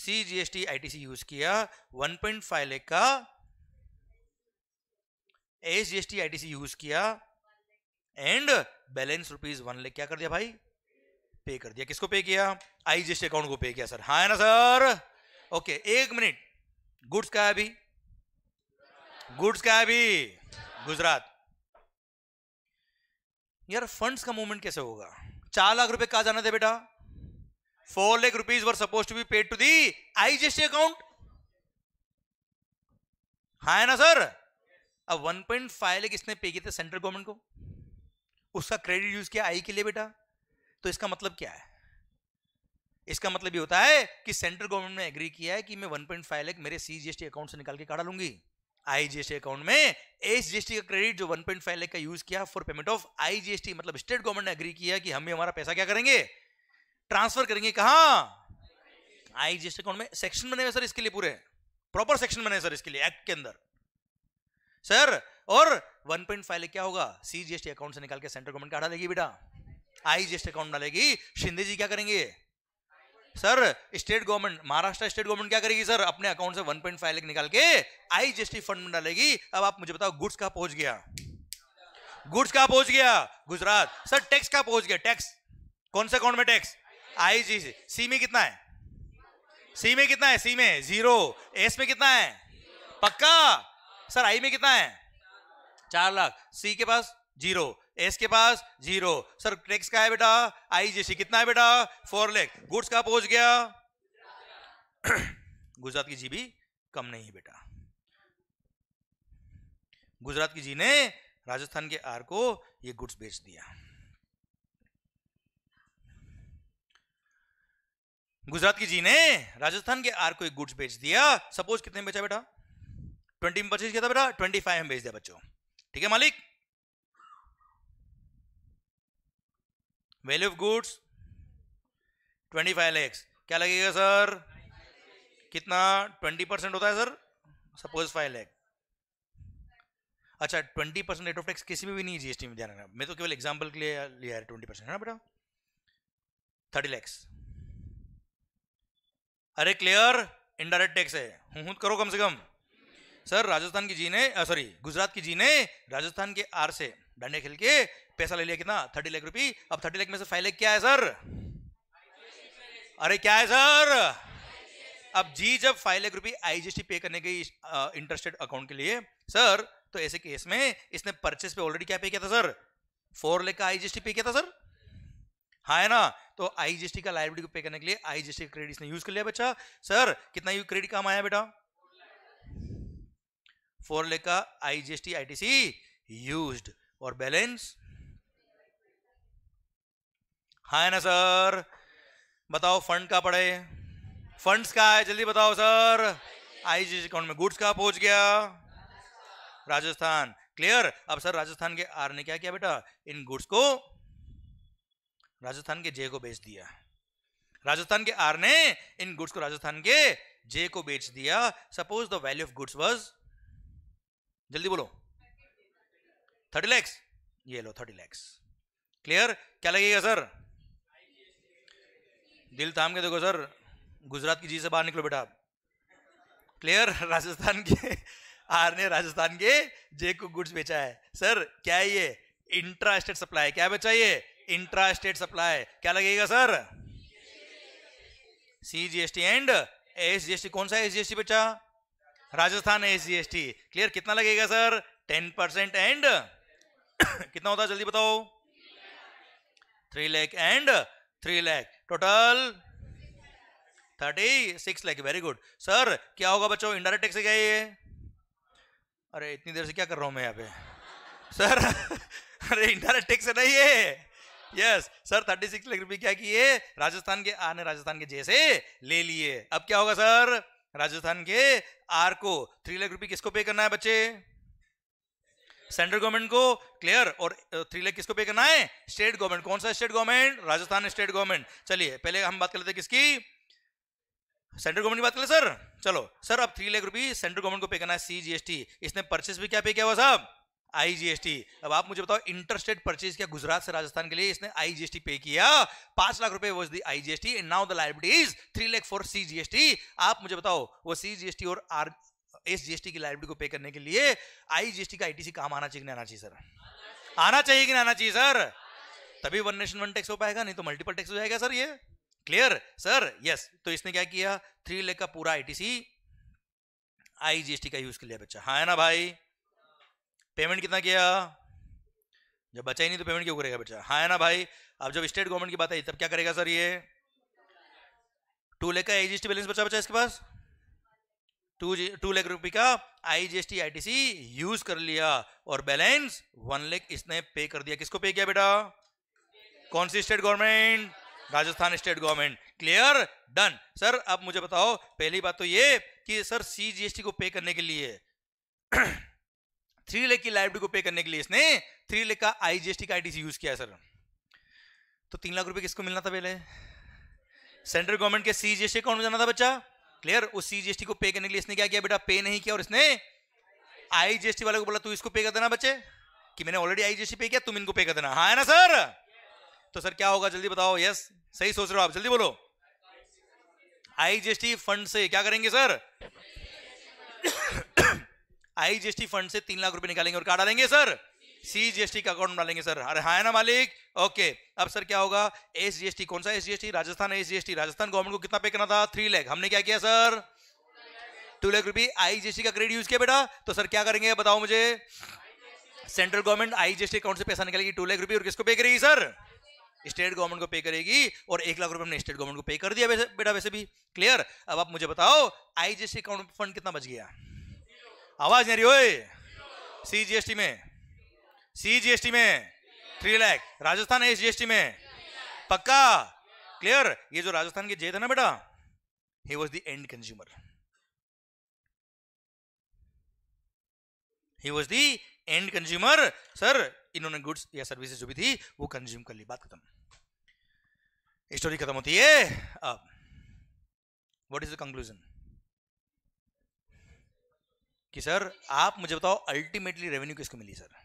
सी जीएसटी आईटीसी यूज किया वन पॉइंट फाइव लेख का एस जीएसटी आईटीसी यूज किया and balance rupees one lakh क्या कर दिया भाई पे कर दिया किसको पे किया आई जीएसटी अकाउंट को पे किया सर हाँ है ना सर ओके एक मिनट गुड्स का अभी गुड्स का है अभी गुजरात यार फंड्स का मूवमेंट कैसे होगा चार लाख रुपए कहा जाना थे बेटा four lakh rupees were suppose to be paid to the IGST account हा है ना सर अब 1.5 पॉइंट लेख इसने पे किए थे सेंट्रल गवर्नमेंट को उसका क्रेडिट यूज किया आई e के लिए बेटा तो इसका मतलब क्या है इसका मतलब ये होता है कि सेंट्रल गवर्नमेंट ने एग्री किया है कि मैं 1.5 लेख मेरे सीजीएसटी अकाउंट से निकाल के काटा लूंगी आईजीएसटी अकाउंट में जीएसटी का क्रेडिट जो 1.5 लाख का यूज किया फॉर पेमेंट ऑफ आईजीएसटी मतलब स्टेट गवर्नमेंट ने अग्री किया कि हम भी हमारा पैसा क्या करेंगे ट्रांसफर करेंगे कहा आईजीएसटी अकाउंट में सेक्शन बने हुए सर इसके लिए पूरे प्रॉपर सेक्शन बने सर इसके लिए एक्ट के अंदर सर और 1.5 लाख क्या होगा सीजीएसटी अकाउंट से निकाल के सेंट्रल गवर्नमेंट का हटा देगी बेटा आईजीएसटी अकाउंट डालेगी शिंदे जी क्या करेंगे sir state government Maharashtra state government क्या करेगी सर अपने अकाउंट से 1.5 लाख निकाल के आई जीएसटी फंड में डालेगी अब आप मुझे बताओ गुड्स कहा पहुंच गया गुड्स कहा पहुंच गया गुजरात सर टैक्स कहा पहुंच गया टैक्स कौन से अकाउंट में टैक्स आई जी सी में कितना है सी में कितना है सी में जीरो एस में कितना है पक्का सर आई में कितना है चार लाख सी के पास जीरो एस के पास जीरो सर टैक्स का है बेटा आई कितना है बेटा फोर लेख गुड्स का पहुंच गया गुजरात की जीबी कम नहीं है बेटा गुजरात की जी ने राजस्थान के आर को ये गुड्स बेच दिया गुजरात की जी ने राजस्थान के आर को एक गुड्स बेच दिया सपोज कितने में बेचा बेटा ट्वेंटी में पच्चीस किया था बेटा ट्वेंटी फाइव में बेच दिया बच्चों ठीक है मालिक value of goods twenty five lakhs क्या लगेगा सर कितना ट्वेंटी परसेंट होता है सर सपोज फाइव लैख अच्छा twenty percent rate of tax किसी में भी नहीं जीएसटी में ध्यान रखना मैं तो केवल एग्जाम्पल के लिए लिया है ट्वेंटी परसेंट है ना बेटा थर्टी लैक्स अरे क्लियर इनडायरेक्ट टैक्स है हूं करो कम से कम सर राजस्थान की जी ने सॉरी गुजरात की जी ने राजस्थान के आर से डंडे खेल के पैसा ले लिया कितना थर्टी लाख रुपी अब थर्टी लाख में से फाइव लाख क्या है सर अरे क्या है सर अब जी जब फाइव लाख रुपी आईजीएसटी पे करने गई इंटरेस्टेड अकाउंट के लिए सर तो ऐसे केस में इसने परचेस पे ऑलरेडी क्या पे किया था सर फोर लाख का आईजीएसटी पे किया था सर हाँ है ना तो आईजीएसटी का लाइब्रेरी को पे करने के लिए आईजीएसटी का क्रेडिट इसने यूज कर लिया बच्चा सर कितना यू क्रेडिट काम आया बेटा फोर लाख का आईजीएसटी आईटीसी यूज्ड और बैलेंस हाँ है ना सर बताओ फंड का पड़े फंड्स का है जल्दी बताओ सर आईजी अकाउंट में गुड्स का पहुंच गया राजस्थान क्लियर अब सर राजस्थान के आर ने क्या किया बेटा इन गुड्स को राजस्थान के जे को बेच दिया राजस्थान के आर ने इन गुड्स को राजस्थान के जे को बेच दिया suppose the value of goods was जल्दी बोलो थर्टी लैक्स ये लो थर्टी लैक्स क्लियर क्या लगेगा सर दिल थाम के देखो सर गुजरात की जी से बाहर निकलो बेटा आप क्लियर राजस्थान के आर ने राजस्थान के जे को गुड्स बेचा है सर क्या है ये इंट्रा स्टेट सप्लाई क्या बेचा ये इंट्रा स्टेट सप्लाई क्या लगेगा sir C GST and S T कौन सा एस जीएसटी बचा राजस्थान एस टी क्लियर कितना लगेगा सर टेन परसेंट एंड कितना होता है जल्दी बताओ three lakh and three lakh total thirty six lakh very good sir क्या होगा बच्चों इंडायरेक्ट टैक्स क्या ये अरे इतनी देर से क्या कर रहा हूं मैं यहाँ पे सर अरे इंडायरेक्ट टैक्स नहीं है yes sir thirty six lakh रुपये क्या किए राजस्थान के आर ने राजस्थान के जैसे ले लिए अब क्या होगा सर राजस्थान के आर को थ्री लाख रुपये किसको पे करना है बच्चे सेंट्रल गवर्नमेंट को क्लियर और थ्री लेख किसको पे करना है स्टेट गवर्नमेंट कौन सा state government Rajasthan state government चलिए पहले हम बात कर लेते हैं किसकी सेंट्रल गवर्नमेंट की बात करें सर चलो सर अब three lakh rupees central government को पे करना है सीजीएसटी इसने परचेस भी क्या पे किया हुआ साहब आईजीएसटी अब आप मुझे बताओ इंटरस्टेट परचेज किया गुजरात से राजस्थान के लिए इसने आईजीएसटी पे किया पांच लाख रुपए was the IGST and now the liability is three lakh for CGST आप मुझे बताओ वो सीजीएसटी और आर एस जीएसटी की लाइब्रेरी को पे करने के लिए आई जीएसटी का आईटीसी काम आना चाहिए आना चाहिए सर आना चाहिए कि नहीं आना चाहिए सर तभी वन नेशन वन टैक्स हो पाएगा नहीं तो मल्टीपल टैक्स हो जाएगा सर ये क्लियर सर यस तो इसने क्या किया थ्री लेख का पूरा आईटीसी आईजीएसटी का यूज लिया बच्चा हाँ है ना भाई पेमेंट कितना किया जब बचा ही नहीं तो पेमेंट क्यों करेगा बच्चा हाँ है ना भाई अब जब स्टेट गवर्नमेंट की बात आई तब क्या करेगा सर ये टू लेख का एजिस्ट बैलेंस बचा बच्चा इसके पास टू टू लाख रुपए का आईजीएसटी आईटीसी यूज कर लिया और बैलेंस वन लाख इसने पे कर दिया किसको पे किया बेटा कौन सी state government Rajasthan state government clear done sir अब मुझे बताओ पहली बात तो ये कि सर सीजीएसटी को पे करने के लिए थ्री लेख की लाइब्रेरी को पे करने के लिए इसने थ्री लेख का आईजीएसटी का आईटीसी यूज किया सर तो तीन लाख रुपए किसको मिलना था पहले सेंट्रल गवर्नमेंट के सीजीएसटी अकाउंट में जाना था बच्चा क्लियर उस सीजीएसटी को पे करने के लिए इसने क्या किया बेटा पे नहीं किया और इसने आईजीएसटी वाले को बोला तू इसको पे कर देना बच्चे कि मैंने ऑलरेडी आईजीएसटी पे किया तुम इनको पे कर देना हाँ है ना सर तो सर क्या होगा जल्दी बताओ यस सही सोच रहे हो आप जल्दी बोलो आईजीएसटी फंड से क्या करेंगे सर आईजीएसटी फंड से तीन लाख रुपए निकालेंगे और क्या डालेंगे सर सी टी का अकाउंट बना लेंगे सर हाँ ना मालिक ओके अब सर क्या होगा एस जीएसटी कौन सा S T Rajasthan S Rajasthan government को कितना पे करना था थ्री लैख हमने क्या किया sir two lakh rupee I GST का क्रेडिट यूज किया बेटा तो सर क्या करेंगे बताओ मुझे central government I T account से पैसा निकलेगी टू लाख रुपए और किसको पे करेगी सर स्टेट गवर्नमेंट को पे करेगी और एक लाख रुपए हमने स्टेट गवर्नमेंट को पे कर दिया वैसे बेटा वैसे भी क्लियर अब आप मुझे बताओ आईजीएसटी अकाउंट फंड कितना बच गया आवाज नहीं रही हो सीजीएसटी में सी जीएसटी में three lakh Rajasthan S GST में पक्का क्लियर ये जो राजस्थान की जे था ना बेटा he was the end consumer he was the end consumer sir इन्होंने गुड्स या सर्विसेज जो भी थी वो कंज्यूम कर ली बात खत्म स्टोरी खत्म होती है अब व्हाट इज द कंक्लूजन कि सर आप मुझे बताओ अल्टीमेटली रेवेन्यू किसको मिली सर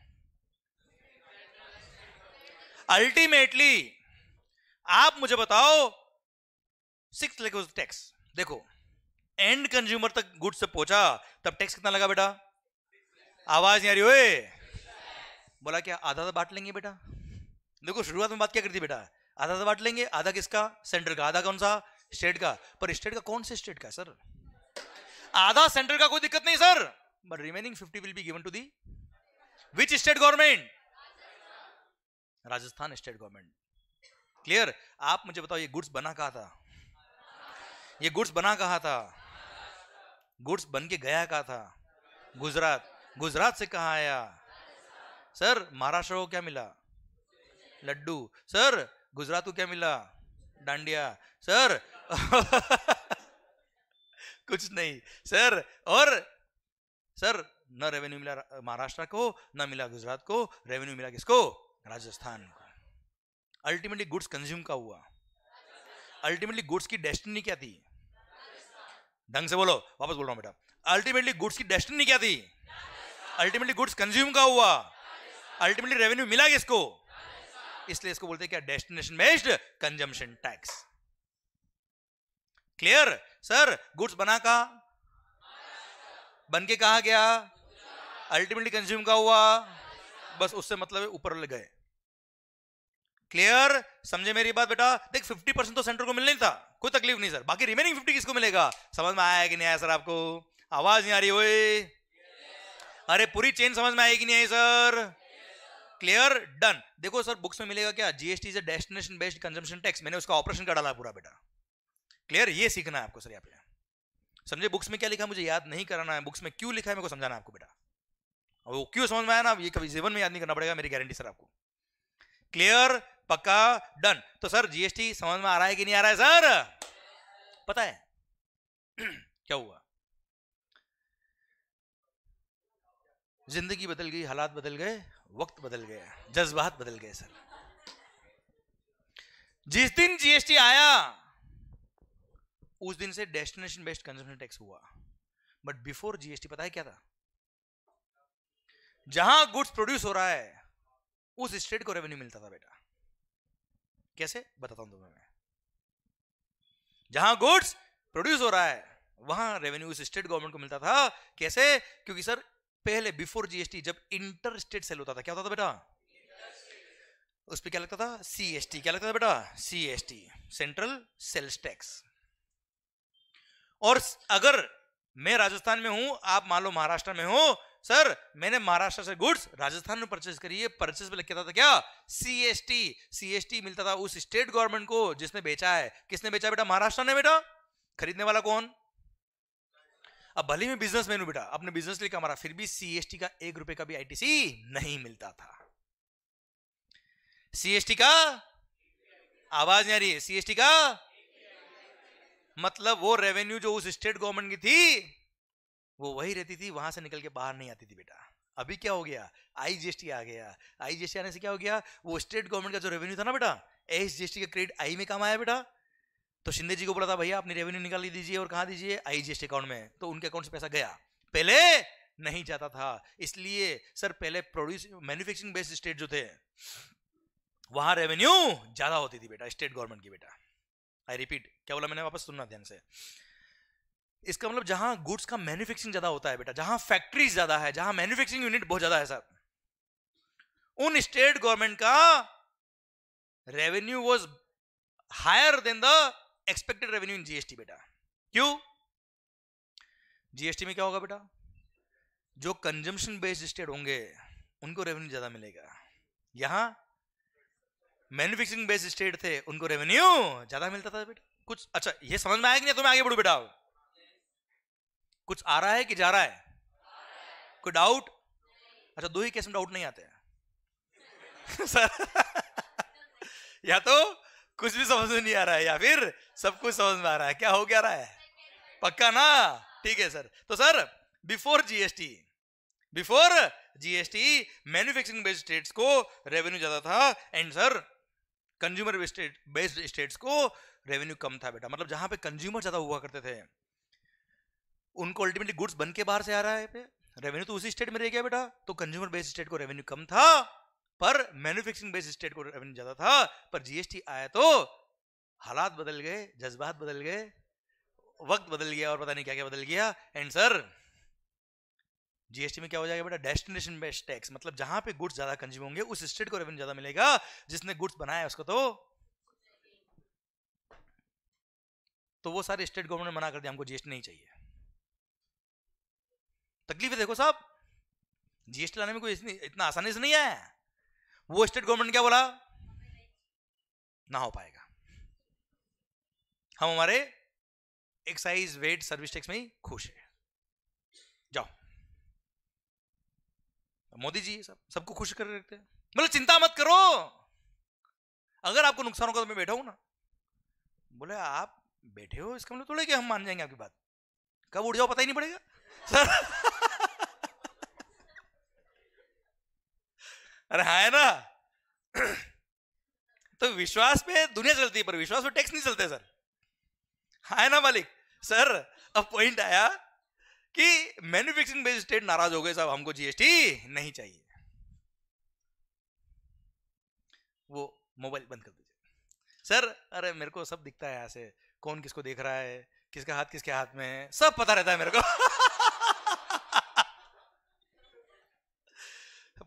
अल्टीमेटली आप मुझे बताओ सिक्स लेके टैक्स देखो एंड कंज्यूमर तक गुड्स से पहुंचा तब टैक्स कितना लगा बेटा आवाज नहीं आ रही ओए बोला क्या आधा आधा बांट लेंगे बेटा देखो शुरुआत में बात क्या करती बेटा आधा आधा बांट लेंगे आधा किसका सेंटर का आधा कौन सा स्टेट का पर स्टेट का कौन से स्टेट का सर आधा सेंटर का कोई दिक्कत नहीं sir but remaining fifty will be given to the which state government Rajasthan state government clear आप मुझे बताओ ये गुड्स बना कहा था ये गुड्स बना कहा था गुड्स बन के गया कहा था गुजरात गुजरात से कहा आया सर महाराष्ट्र को क्या मिला लड्डू सर गुजरात को क्या मिला डांडिया सर कुछ नहीं सर और सर न रेवेन्यू मिला महाराष्ट्र को न मिला गुजरात को रेवेन्यू मिला किसको राजस्थान का अल्टीमेटली गुड्स कंज्यूम का हुआ अल्टीमेटली गुड्स की डेस्टिनी क्या थी ढंग से बोलो वापस बोल रहा हूं बेटा अल्टीमेटली गुड्स की डेस्टिनी क्या थी अल्टीमेटली गुड्स कंज्यूम का हुआ अल्टीमेटली रेवेन्यू मिला किसको इसलिए इसको बोलते क्या destination based consumption tax clear sir goods बना का बन के कहा गया अल्टीमेटली कंज्यूम का हुआ बस उससे मतलब ऊपर गए क्लियर समझे मेरी बात बेटा देख 50 परसेंट तो सेंटर को मिलने था कोई तकलीफ नहीं सर बाकी रिमेनिंग 50 किसको मिलेगा समझ में आया कि नहीं आया सर आपको आवाज नहीं आ रही ओए अरे पूरी चेन समझ में आएगी नहीं आई सर क्लियर डन देखो सर बुक्स में मिलेगा क्या GST destination based consumption tax मैंने उसका ऑपरेशन का डाला पूरा बेटा क्लियर ये सीखना है आपको सर यहाँ पे समझे बुक्स में क्या लिखा मुझे याद नहीं कराना है बुक्स में क्यों लिखा है मेरे को समझाना आपको बेटा और वो क्यों समझ में आया ना ये कभी जीवन में याद नहीं करना पड़ेगा मेरी गारंटी सर आपको क्लियर पक्का डन तो सर जीएसटी समझ में आ रहा है कि नहीं आ रहा है सर पता है क्या हुआ जिंदगी बदल गई हालात बदल गए वक्त बदल गया जज्बात बदल गए सर जिस दिन जीएसटी आया उस दिन से डेस्टिनेशन बेस्ड कंजन टैक्स हुआ बट बिफोर जीएसटी पता है क्या था जहां गुड्स प्रोड्यूस हो रहा है उस स्टेट को रेवेन्यू मिलता था बेटा कैसे बताता हूं तुम्हें जहां गुड्स प्रोड्यूस हो रहा है वहां रेवेन्यू उस स्टेट गवर्नमेंट को मिलता था कैसे क्योंकि सर पहले बिफोर जीएसटी जब इंटर स्टेट सेल होता था क्या होता था बेटा उस पर क्या लगता था सीएसटी क्या लगता था बेटा सीएसटी सेंट्रल सेल्स टैक्स और अगर मैं राजस्थान में हूं आप मान लो महाराष्ट्र में हो सर मैंने महाराष्ट्र से गुड्स राजस्थान में परचेज करी है परचेज में लिखा था तो क्या सीएसटी सीएसटी मिलता था उस स्टेट गवर्नमेंट को जिसने बेचा है किसने बेचा बेटा महाराष्ट्र ने बेटा खरीदने वाला कौन अब भले में बिजनेस मैन बेटा अपने बिजनेस लिखा हमारा फिर भी सीएसटी का एक रुपए का भी आईटीसी नहीं मिलता था सीएसटी का आवाज नहीं आ रही है सीएसटी का मतलब वो रेवेन्यू जो उस स्टेट गवर्नमेंट की थी वो वही रहती थी वहां से निकल के बाहर नहीं आती थी बेटा अभी क्या हो गया आई जीएसटी आ गया आई जीएसटी आने से क्या हो गया वो स्टेट गवर्नमेंट का जो रेवेन्यू था ना बेटा एस जीएसटी का क्रेडिट आई में काम आया बेटा तो शिंदे जी को बोला था भैया अपनी रेवेन्यू निकाल दीजिए और कहा दीजिए आई जीएसटी अकाउंट में तो उनके अकाउंट से पैसा गया पहले नहीं जाता था इसलिए सर पहले प्रोड्यूस मैन्युफैक्चरिंग बेस्ड स्टेट जो थे वहां रेवेन्यू ज्यादा होती थी बेटा स्टेट गवर्नमेंट की बेटा आई रिपीट क्या बोला मैंने वापस सुनना ध्यान से इसका मतलब जहां गुड्स का मैन्युफैक्चरिंग ज्यादा होता है बेटा जहां फैक्ट्रीज ज्यादा है जहां मैन्युफैक्चरिंग यूनिट बहुत ज्यादा है सर उन स्टेट गवर्नमेंट का revenue was higher than the expected revenue in GST बेटा क्यों जीएसटी में क्या होगा बेटा जो कंजम्पशन बेस्ड स्टेट होंगे उनको रेवेन्यू ज्यादा मिलेगा यहां मैन्युफैक्चरिंग बेस्ड स्टेट थे उनको रेवेन्यू ज्यादा मिलता था बेटा कुछ अच्छा ये समझ में आया कि नहीं तुम्हें आगे बढ़ो बेटा कुछ आ रहा है कि जा रहा है कोई डाउट अच्छा दो ही केस में डाउट नहीं आते हैं या तो कुछ भी समझ में नहीं आ रहा है या फिर सब कुछ समझ में आ रहा है क्या हो क्या रहा है पक्का ना ठीक है सर तो sir before GST before GST manufacturing based states को रेवेन्यू ज्यादा था and sir consumer based states को रेवेन्यू कम था बेटा मतलब जहां पे कंज्यूमर ज्यादा हुआ करते थे उनको अल्टीमेटली गुड्स बन के बाहर से आ रहा है रेवेन्यू तो उसी स्टेट में रह गया बेटा तो कंज्यूमर बेस्ड स्टेट को रेवेन्यू कम था पर मैन्युफैक्चरिंग बेस्ड स्टेट को रेवेन्यू ज्यादा था पर जीएसटी आया तो हालात बदल गए जज्बात बदल गए वक्त बदल गया और पता नहीं क्या क्या बदल गया एंड सर जीएसटी में क्या हो जाएगा बेटा डेस्टिनेशन बेस्ड टैक्स मतलब जहां पे गुड्स ज्यादा कंज्यूम होंगे उस स्टेट को रेवेन्यू ज्यादा मिलेगा जिसने गुड्स बनाया उसको तो तो वो सारे स्टेट गवर्नमेंट मना कर दिया हमको जीएसटी नहीं चाहिए तकलीफ देखो साहब जीएसटी लाने में कोई इतना आसानी से नहीं आया वो स्टेट गवर्नमेंट क्या बोला ना हो पाएगा हम हमारे एक्साइज वेट सर्विस टैक्स में ही खुश है जाओ मोदी जी सब सबको खुश कर रखते हैं मतलब चिंता मत करो अगर आपको नुकसान होगा तो मैं बैठा हूं ना बोले आप बैठे हो इसका मतलब थोड़े कि हम मान जाएंगे आपकी बात कब उठ जाओ पता ही नहीं पड़ेगा अरे हाँ है ना तो विश्वास पे दुनिया चलती है पर विश्वास पे टैक्स नहीं चलते सर हाँ है ना मालिक सर अब पॉइंट आया कि मैन्युफैक्चरिंग बेस्ड स्टेट नाराज हो गए साहब हमको जीएसटी नहीं चाहिए वो मोबाइल बंद कर दीजिए सर अरे मेरे को सब दिखता है यहां से कौन किसको देख रहा है किसका हाथ किसके हाथ में है सब पता रहता है मेरे को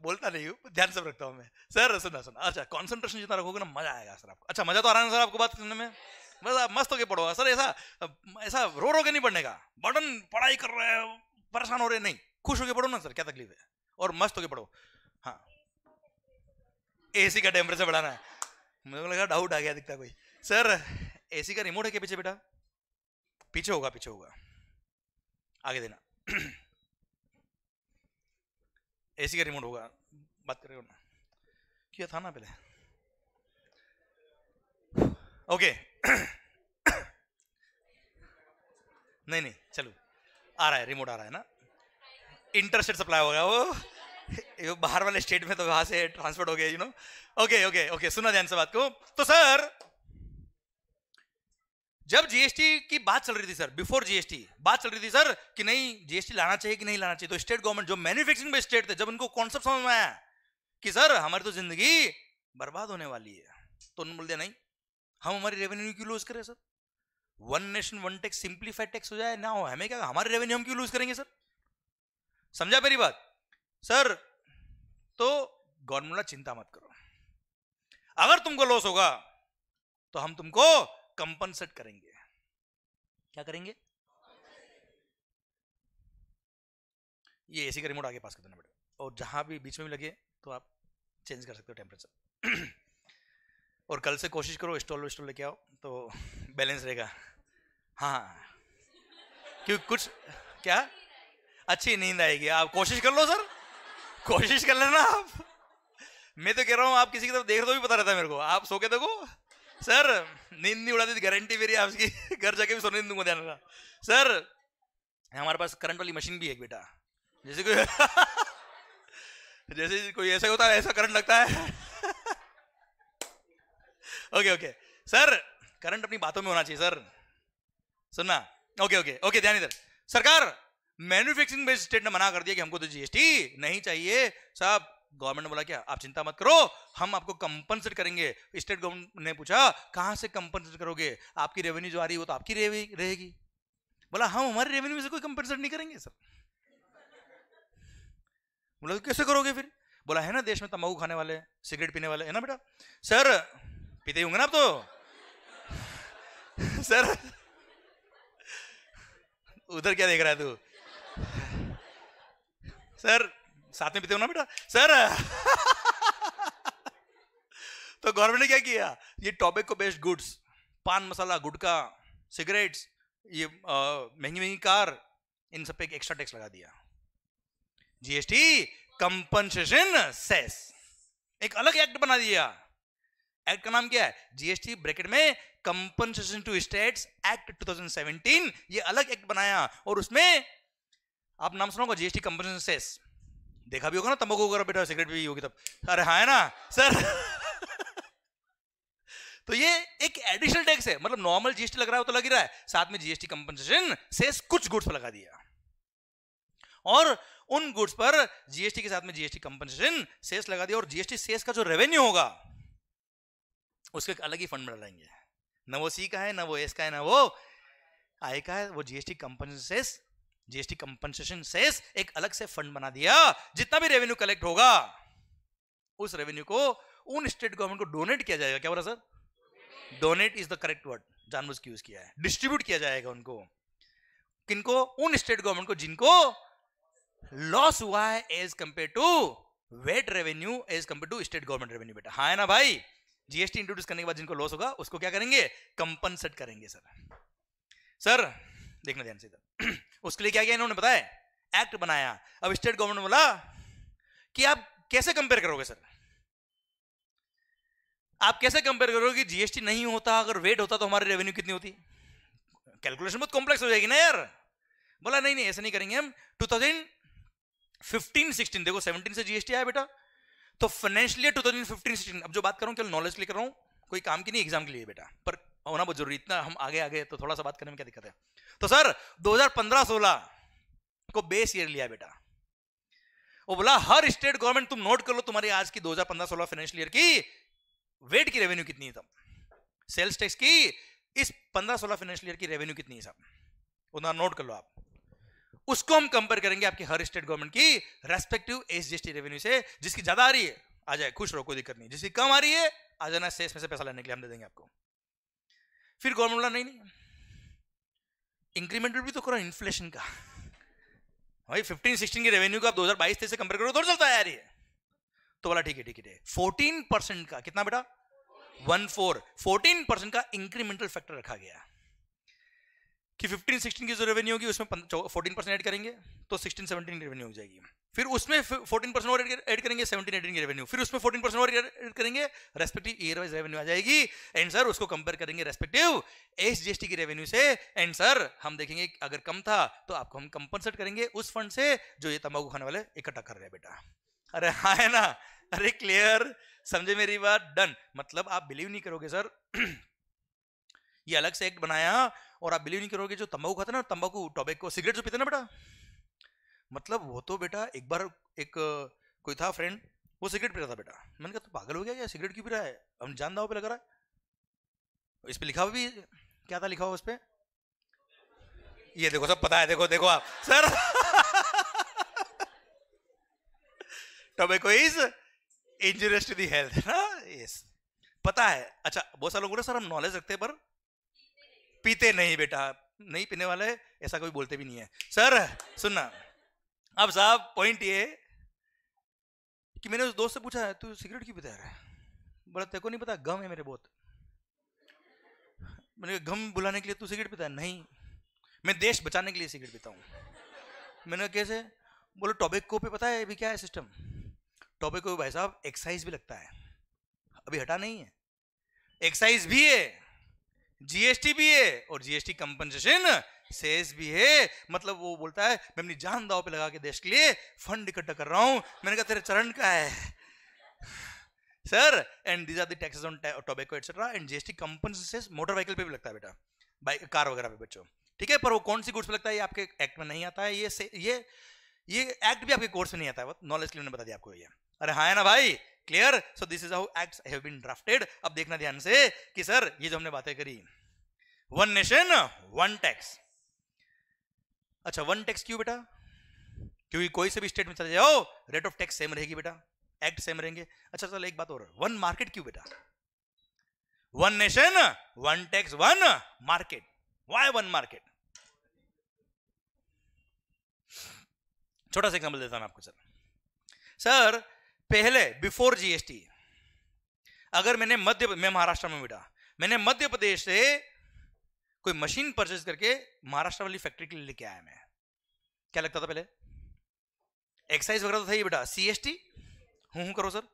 बोलता नहीं हूँ ध्यान से रखता हूँ मैं सर सुना सुना अच्छा कॉन्सेंट्रेशन जितना रखोगे ना मजा आएगा सर आपको अच्छा मजा तो आ रहा है सर आपको बात सुनने में बस आप मस्त होके पढ़ोगा सर ऐसा ऐसा रो रो के नहीं पढ़ने का बटन पढ़ाई कर रहे हैं परेशान हो रहे नहीं खुश होके पढ़ो ना सर क्या तकलीफ है और मस्त होके पढ़ो हाँ एसी का टेम्परेचर बढ़ाना है मुझे तो लगा डाउट आ गया दिखता कोई सर एसी का रिमोट है क्या पीछे बेटा पीछे होगा पीछे होगा आगे देना एसी का रिमोट होगा बात कर रहे हो ना किया था ना पहले ओके नहीं नहीं चलो आ रहा है रिमोट आ रहा है ना इंटरस्टेट सप्लाई होगा वो बाहर वाले स्टेट में तो वहां से ट्रांसफर हो गया you know okay okay okay सुना ध्यान से बात को तो सर जब जीएसटी की बात चल रही थी सर बिफोर जीएसटी बात चल रही थी सर कि नहीं जीएसटी लाना चाहिए कि नहीं लाना चाहिए तो स्टेट गवर्नमेंट जो मैन्युफैक्चरिंग पे स्टेट थे जब उनको कॉन्सेप्ट समझ में आया कि सर हमारी तो जिंदगी बर्बाद होने वाली है तो उन्होंने बोल दिया नहीं हम हमारी रेवेन्यू क्यों लूज करें sir one nation one tax simplified tax हो जाए ना हो हमें क्या हमारे रेवेन्यू हम क्यों लूज करेंगे सर समझा मेरी बात सर तो गवर्नमेंट चिंता मत करो अगर तुमको लॉस होगा तो हम तुमको कंपनसेट करेंगे क्या करेंगे ये एसी का रिमोट आगे पास कर देना बेटा और जहां भी बीच में भी लगे तो आप चेंज कर सकते हो टेम्परेचर और कल से कोशिश करो स्टॉल वस्टॉल लेके आओ तो बैलेंस रहेगा हाँ क्योंकि कुछ क्या अच्छी नींद आएगी आप कोशिश कर लो सर कोशिश कर लेना आप मैं तो कह रहा हूँ आप किसी की तरफ देख रहे तो भी पता रहता है मेरे को आप सो के देखो सर नींद नहीं उड़ाती गारंटी मेरी आपकी घर जाके भी सोने नहीं दूंगा ध्यान सर हमारे पास करंट वाली मशीन भी है बेटा जैसे कोई जैसे कोई ऐसा होता है ऐसा करंट लगता है ओके ओके सर करंट अपनी बातों में होना चाहिए सर सुनना ओके ओके ओके ध्यान इधर सरकार मैन्युफैक्चरिंग बेस्ड स्टेट ने मना कर दिया कि हमको तो जीएसटी नहीं चाहिए साहब गवर्नमेंट ने बोला क्या आप चिंता मत करो हम आपको कंपनसेट करेंगे स्टेट गवर्नमेंट ने पूछा कहां से कंपनसेट करोगे आपकी रेवेन्यू जो आ रही है वो तो आपकी रहेगी बोला हम हमारे रेवेन्यू से कोई कंपनसेट नहीं करेंगे सर बोला तो कैसे करोगे फिर बोला है ना देश में तम्बाकू खाने वाले सिगरेट पीने वाले है ना बेटा सर पीते ही होंगे ना आप तो सर उधर क्या देख रहा है तू सर साथ में पीते हो ना बेटा सर तो गवर्नमेंट ने क्या किया ये टॉबेको बेस्ड गुड्स पान मसाला गुटका सिगरेट्स ये महंगी महंगी कार इन सब पे एक एक्स्ट्रा टैक्स लगा दिया जीएसटी कंपनसेशन सेस एक अलग एक्ट बना दिया एक्ट का नाम क्या है जीएसटी ब्रैकेट में कंपनसेशन टू स्टेट्स एक्ट 2017 ये अलग एक्ट बनाया और उसमें आप नाम सुनोगे जीएसटी कंपनसेशन सेस देखा भी होगा ना तंबाकू वगैरह बेटा सिगरेट भी होगी तब अरे हाँ है ना सर तो ये एक एडिशनल टैक्स है मतलब नॉर्मल जीएसटी लग रहा है तो लग ही रहा है साथ में जीएसटी कंपनसेशन से कुछ गुड्स पर लगा दिया और उन गुड्स पर जीएसटी के साथ में जीएसटी कंपनसेशन सेस लगा दिया और जीएसटी सेस का जो रेवेन्यू होगा उसके एक अलग ही फंड में डालेंगे ना वो सी का है ना वो एस का है ना वो आई का है वो GST compensation cess GST compensation cess एक अलग से फंड बना दिया जितना भी रेवेन्यू कलेक्ट होगा उस रेवेन्यू को उन स्टेट गवर्नमेंट को डोनेट किया जाएगा क्या बोला sir donate is the correct word जानबूझ के यूज किया है डिस्ट्रीब्यूट किया जाएगा उनको किनको उन स्टेट गवर्नमेंट को जिनको लॉस हुआ है as compare to VAT revenue as compare to state government revenue बेटा हाँ है ना भाई जीएसटी इंट्रोड्यूस करने के बाद जिनको लॉस होगा उसको क्या करेंगे कंपनसेट करेंगे सर सर देखना ध्यान से इधर उसके लिए क्या किया इन्होंने बताया एक्ट बनाया अब स्टेट गवर्नमेंट बोला कि आप कैसे कंपेयर करोगे सर आप कैसे कंपेयर करोगे जीएसटी नहीं होता अगर वेट होता तो हमारी रेवेन्यू कितनी होती कैलकुलेशन बहुत कॉम्प्लेक्स हो जाएगी ना यार बोला नहीं नहीं ऐसे नहीं करेंगे हम 2015 16 देखो 17 से जीएसटी आया बेटा तो फाइनेंशियल ईयर 2015 16 अब जो बात कर रहा केवल नॉलेज के लिए कर रहा हूं कोई काम की नहीं एग्जाम के लिए बेटा पर होना बहुत जरूरी इतना हम आगे आगे तो थोड़ा सा बात करने में क्या दिक्कत है तो सर 2015-16 को बेस ईयर लिया बेटा वो बोला हर स्टेट गवर्नमेंट तुम नोट कर लो तुम्हारी आज की 2015-16 फाइनेंशियल ईयर की वेट की रेवेन्यू कितनी है तब सेल्स टैक्स की इस 15-16 फाइनेंशियल ईयर की रेवेन्यू कितनी है सर उतना नोट कर लो आप उसको हम कंपेयर करेंगे आपकी हर स्टेट गवर्नमेंट की रेस्पेक्टिव एस रेवेन्यू से जिसकी ज्यादा आ रही है आ जाए खुश रहो कोई दिक्कत नहीं जिसकी कम आ रही है आ जाना सेस में से पैसा लेने के लिए हम दे देंगे आपको फिर गवर्नमेंट बोला नहीं नहीं इंक्रीमेंटल भी तो करो इन्फ्लेशन का भाई फिफ्टीन सिक्सटीन की रेवेन्यू का आप दो हजार बाईस से कंपेयर करो तो चलता है यार ये तो बोला ठीक है ठीक है फोर्टीन परसेंट का कितना बेटा वन फोर फोर्टीन परसेंट का इंक्रीमेंटल फैक्टर रखा गया कि 15 16 की जो रेवेन्यू होगी उसमें 14 परसेंट एड करेंगे तो 16 17 की रेवेन्यू हो जाएगी फिर उसमें 14 परसेंट और एड करेंगे 17 18 की रेवेन्यू फिर उसमें 14 परसेंट और एड करेंगे रेस्पेक्टिव ईयर वाइज रेवेन्यू आ जाएगी एंड सर उसको कंपेयर करेंगे रेस्पेक्टिव एस जीएसटी की रेवेन्यू से एंड सर हम देखेंगे अगर कम था तो आपको हम कंपनसेट करेंगे उस फंड से जो ये तम्बाकू खाने वाले इकट्ठा कर रहे हैं बेटा अरे हाँ है ना अरे क्लियर समझे मेरी बात डन मतलब आप बिलीव नहीं करोगे सर ये अलग से एक्ट बनाया और आप बिलीव नहीं करोगे जो तंबाकू खाते ना तंबाकू टोबैको सिगरेट जो पीते ना बेटा मतलब वो तो बेटा एक बार एक कोई था फ्रेंड वो सिगरेट पी रहा था बेटा मैंने कहा तो पागल हो गया क्या सिगरेट क्यों पी रहा है हम जान दाव पे लगा रहा है इस पर लिखा हुआ भी क्या था लिखा हुआ उस पर ये देखो सब पता है देखो देखो आप sir tobacco is injurious to the health ना यस पता है अच्छा बहुत सारे लोगों ने सर हम नॉलेज रखते हैं पर पीते नहीं बेटा नहीं पीने वाले ऐसा कोई बोलते भी नहीं है सर सुनना अब साहब पॉइंट ये कि मैंने उस दोस्त से पूछा तू सिगरेट क्यों पीता है बोला तेको नहीं पता गम है मेरे बहुत मैंने गम बुलाने के लिए तू सिगरेट पीता है नहीं मैं देश बचाने के लिए सिगरेट पीता हूँ मैंने कैसे बोलो टॉपिक को पे पता है अभी क्या है सिस्टम टॉपिक को भाई साहब एक्साइज भी लगता है अभी हटा नहीं है एक्साइज भी है जीएसटी भी है और जीएसटी कंपनसेशन सेस भी है मतलब वो बोलता है मैं अपनी जान दाव पे लगा के देश के लिए फंड इकट्ठा कर रहा हूं मैंने कहा तेरे चरण का है sir and these are the taxes on tobacco etcetera and GST compensation motor vehicle पे भी लगता है बेटा बाइक कार वगैरह पे बच्चों ठीक है पर वो कौन सी गुड्स पे लगता है ये आपके एक्ट में नहीं आता है ये से, ये ये एक्ट भी आपके कोर्स में नहीं आता है नॉलेज के लिए बता दिया आपको ये अरे हाँ है ना भाई clear so this is how act have been drafted अब देखना ध्यान से कि सर ये जो हमने बातें करी वन नेशन वन टैक्स अच्छा वन टैक्स क्यों बेटा क्योंकि कोई से भी स्टेट में चले जाओ रेट ऑफ टैक्स सेम रहेगी बेटा एक्ट सेम रहेंगे अच्छा चलो एक बात और वन मार्केट क्यों बेटा one nation one tax one market why one market छोटा सा एग्जाम्पल देता हूं आपको सर सर पहले बिफोर जीएसटी अगर मैंने मध्य मैं महाराष्ट्र में बैठा मैंने मध्य प्रदेश से कोई मशीन परचेज करके महाराष्ट्र वाली फैक्ट्री के लिए लेके आया मैं क्या लगता था पहले एक्साइज वगैरह तो था ही बेटा सीएसटी हूं हूं करो सर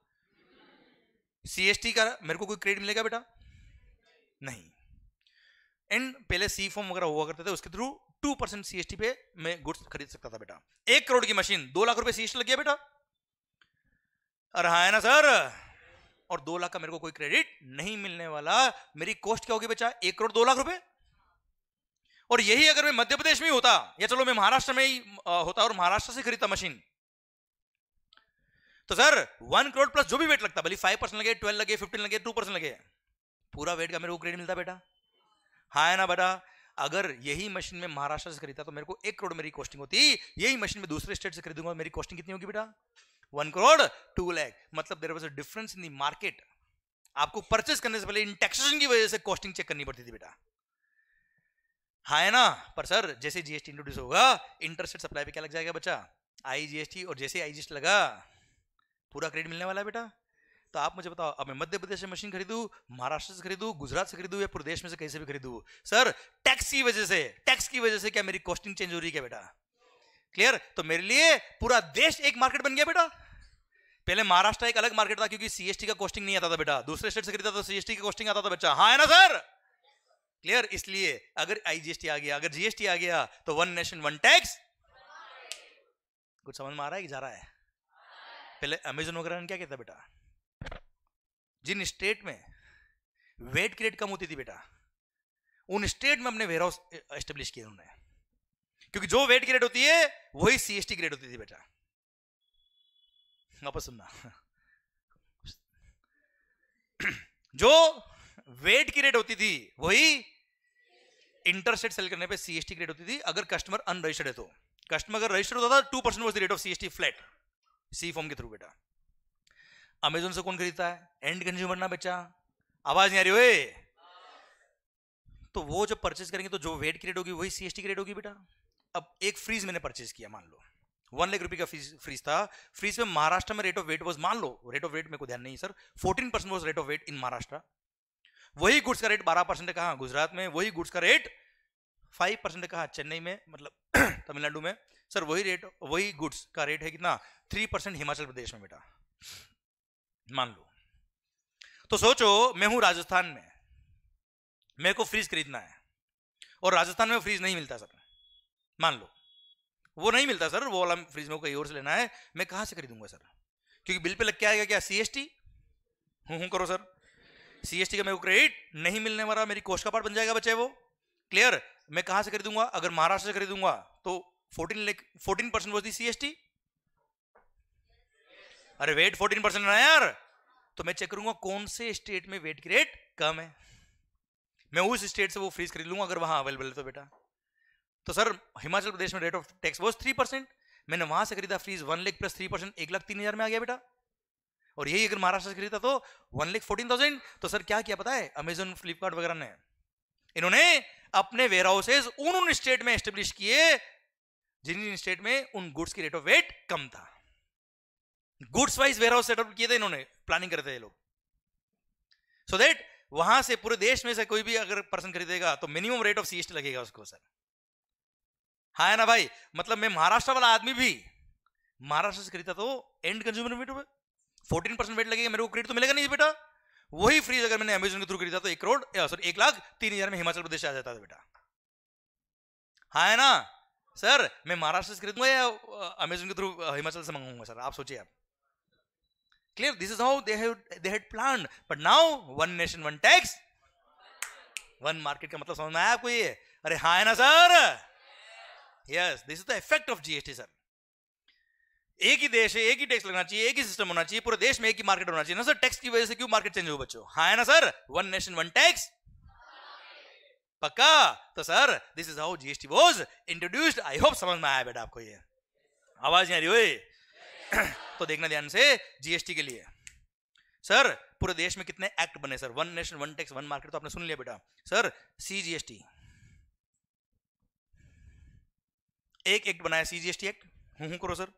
सीएसटी का मेरे को कोई क्रेडिट मिलेगा बेटा नहीं एंड पहले सी फॉर्म वगैरह हुआ करते थे उसके थ्रू टू परसेंट सीएसटी पे मैं गुड्स खरीद सकता था बेटा एक करोड़ की मशीन दो लाख रुपए सीएसटी लग गया बेटा रहा है ना सर और दो लाख का मेरे को कोई क्रेडिट नहीं मिलने वाला मेरी कॉस्ट क्या होगी बच्चा एक करोड़ दो लाख रुपए और यही अगर मैं मध्य प्रदेश में होता या चलो मैं महाराष्ट्र में ही होता और महाराष्ट्र से खरीदता मशीन तो सर वन करोड़ प्लस जो भी वेट लगता भले फाइव परसेंट लगे ट्वेल्व लगे फिफ्टीन लगे टू परसेंट लगे पूरा वेट का मेरे को क्रेडिट मिलता बेटा हाँ है ना बेटा अगर यही मशीन में महाराष्ट्र से खरीदता तो मेरे को एक करोड़ मेरी कॉस्टिंग होती यही मशीन में दूसरे स्टेट से खरीदूंगा मेरी कॉस्टिंग कितनी होगी बेटा वन करोड़ टू लैख मतलब there was a difference in the market आपको परचेस करने से पहले इन टैक्सेशन की वजह से कॉस्टिंग चेक करनी पड़ती थी बेटा हाँ है ना पर सर जैसे जीएसटी इंट्रोड्यूस होगा इंटरेस्ट सप्लाई पे क्या लग जाएगा बच्चा आई जीएसटी और जैसे आई जीएसटी लगा पूरा क्रेडिट मिलने वाला है बेटा तो आप मुझे बताओ अब मैं मध्य प्रदेश से मशीन खरीदू महाराष्ट्र से खरीदू गुजरात से खरीदू या प्रदेश में से कहीं से भी खरीदू सर टैक्स की वजह से टैक्स की वजह से क्या मेरी कॉस्टिंग चेंज हो रही है क्या बेटा क्लियर तो मेरे लिए पूरा देश एक मार्केट बन गया बेटा पहले महाराष्ट्र एक अलग मार्केट था क्योंकि सीएसटी का कोस्टिंग नहीं आता था बेटा दूसरे स्टेट से खरीदा तो सीएसटी का कॉस्टिंग आता था बच्चा हाँ है ना सर क्लियर इसलिए अगर आईजीएसटी आ गया अगर जीएसटी आ गया तो वन नेशन वन टैक्स कुछ समझ में आ रहा है कि जा रहा है पहले अमेजोन वगैरह ने क्या कहता बेटा जिन स्टेट में वेट क्रिएट कम होती थी बेटा उन स्टेट में अपने वेयर हाउस एस्टेब्लिश किए उन्होंने क्योंकि जो वेट ग्रेड होती है वही सीएसटी ग्रेड होती थी बेटा वापस सुनना जो वेट की रेट होती थी वही इंटरस्टेट सेल करने पे सीएसटी ग्रेड होती थी अगर कस्टमर अनरजिस्टर्ड है तो कस्टमर अगर रजिस्टर्ड होता था two percent was the rate of CST flat C form के थ्रू बेटा अमेजोन से कौन खरीदता है एंड कंज्यूमर ना बेचा आवाज नहीं आ रही हो तो वो जब परचेज करेंगे तो जो वेट की रेट होगी वही सीएसटी ग्रेड होगी बेटा अब एक फ्रीज मैंने परचेज किया मान लो वन लाख रुपये का फ्रीज फ्रीज था फ्रीज में महाराष्ट्र में रेट ऑफ वेट वॉज मान लो रेट ऑफ वेट मेरे को ध्यान नहीं sir fourteen percent was rate of VAT in Maharashtra वही गुड्स का रेट बारह परसेंट कहा गुजरात में वही गुड्स का रेट फाइव परसेंट कहा चेन्नई में मतलब तमिलनाडु में सर वही रेट वही गुड्स का रेट है कितना थ्री परसेंट हिमाचल प्रदेश में बेटा मान लो तो सोचो मैं हूं राजस्थान में मेरे को फ्रीज खरीदना है और राजस्थान में फ्रीज नहीं मिलता सर मान लो वो नहीं मिलता सर वो वाला फ्रिज में कहीं और से लेना है मैं कहाँ से खरीदूंगा सर क्योंकि बिल पे लग के आएगा क्या सी एस टी हूँ हूँ करो सर सी एस टी का मेरे को क्रेडिट नहीं मिलने वाला मेरी कोस्ट का पार्ट बन जाएगा बच्चे वो क्लियर मैं कहाँ से खरीदूंगा अगर महाराष्ट्र से खरीदूंगा तो फोर्टीन फोर्टीन परसेंट बोलती सी एस टी अरे वेट फोर्टीन परसेंट ना यार तो मैं चेक करूंगा कौन से स्टेट में वेट की रेट कम है मैं उस स्टेट से वो फ्रीज खरीद लूंगा अगर वहां अवेलेबल है तो बेटा तो सर हिमाचल प्रदेश में rate of tax was three percent मैंने वहां से खरीदा fridge one lakh plus three percent एक लाख तीन हजार में आ गया बेटा और यही अगर महाराष्ट्र से खरीदा तो वन लेख फोर्टीन थाउजेंड तो सर क्या किया पता है अमेजोन फ्लिपकार्ट वगैरह ने इन्होंने अपने वेयर हाउसेज उन उन स्टेट में एस्टेब्लिश किए जिन जिन स्टेट में उन गुड्स की रेट ऑफ वेट कम था goods wise warehouse setup किए थे इन्होंने प्लानिंग करते थे लोग सो so देट वहां से पूरे देश में से कोई भी अगर पर्सन खरीदेगा तो मिनिमम रेट ऑफ सीएसटी लगेगा उसको सर हाँ है ना भाई मतलब मैं महाराष्ट्र वाला आदमी भी महाराष्ट्र से खरीदता तो end consumer VAT fourteen percent VAT लगेगा मेरे को क्रेडिट तो मिलेगा नहीं बेटा वही फ्रीज अगर मैंने अमेजोन के थ्रू खरीदा तो एक करोड़ सॉरी एक लाख तीन हजार में हिमाचल प्रदेश आ जाता था बेटा हाँ है ना सर मैं महाराष्ट्र से खरीदूंगा या अमेजोन के थ्रू हिमाचल से मंगाऊंगा सर आप सोचिए आप clear this is how they they had plan but now one nation one tax one market का मतलब समझ में आया आपको ये अरे हाँ है ना sir yes this is the effect of GST sir एक ही देश है एक ही टैक्स लगना चाहिए एक ही सिस्टम होना चाहिए पूरे देश में एक ही मार्केट होना चाहिए ना सर टैक्स की वजह से क्यों मार्केट चेंज हो बच्चों हाँ है ना sir one nation one tax पक्का तो sir this is how GST was introduced I hope समझ में आया बेटा आपको ये आवाज नहीं आ रही हो तो देखना ध्यान से जीएसटी के लिए सर पूरे देश में कितने एक्ट बने sir one nation one tax one market तो आपने सुन लिया बेटा सर सी जीएसटी एक एक्ट बनाया सीजीएसटी एक्ट हूं हूं करो सर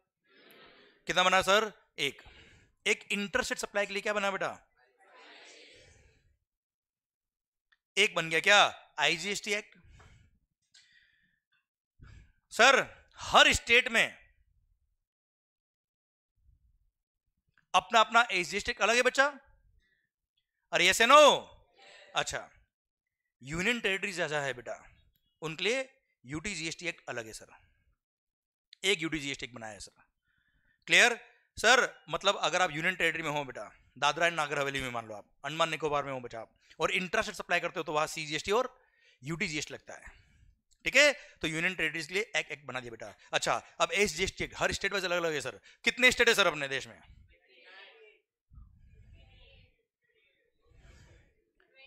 कितना बना सर एक एक इंटरस्टेट सप्लाई के लिए क्या बना बेटा एक बन गया क्या आईजीएसटी एक्ट सर हर स्टेट में अपना अपना एजीएसटी अलग है बच्चा अरे यस नो अच्छा यूनियन टेरिटरीज ऐसा है बेटा उनके लिए यूटी जीएसटी एक्ट अलग है सर एक यूटी जीएसटी बनाया है सर क्लियर सर मतलब अगर आप यूनियन टेरेटरी में हो बेटा दादरा एंड नागर हवेली में मान लो आप अंडमान निकोबार में हो बेटा और इंटरेस्ट सप्लाई करते हो तो वहाँ सीजीएसटी और यूटीजीएसटी लगता है ठीक है तो यूनियन टेरेटरीज के लिए एक एक बना दिया बेटा अच्छा अब एस जी हर स्टेट वाइज अलग अलग है सर कितने स्टेट है सर अपने देश में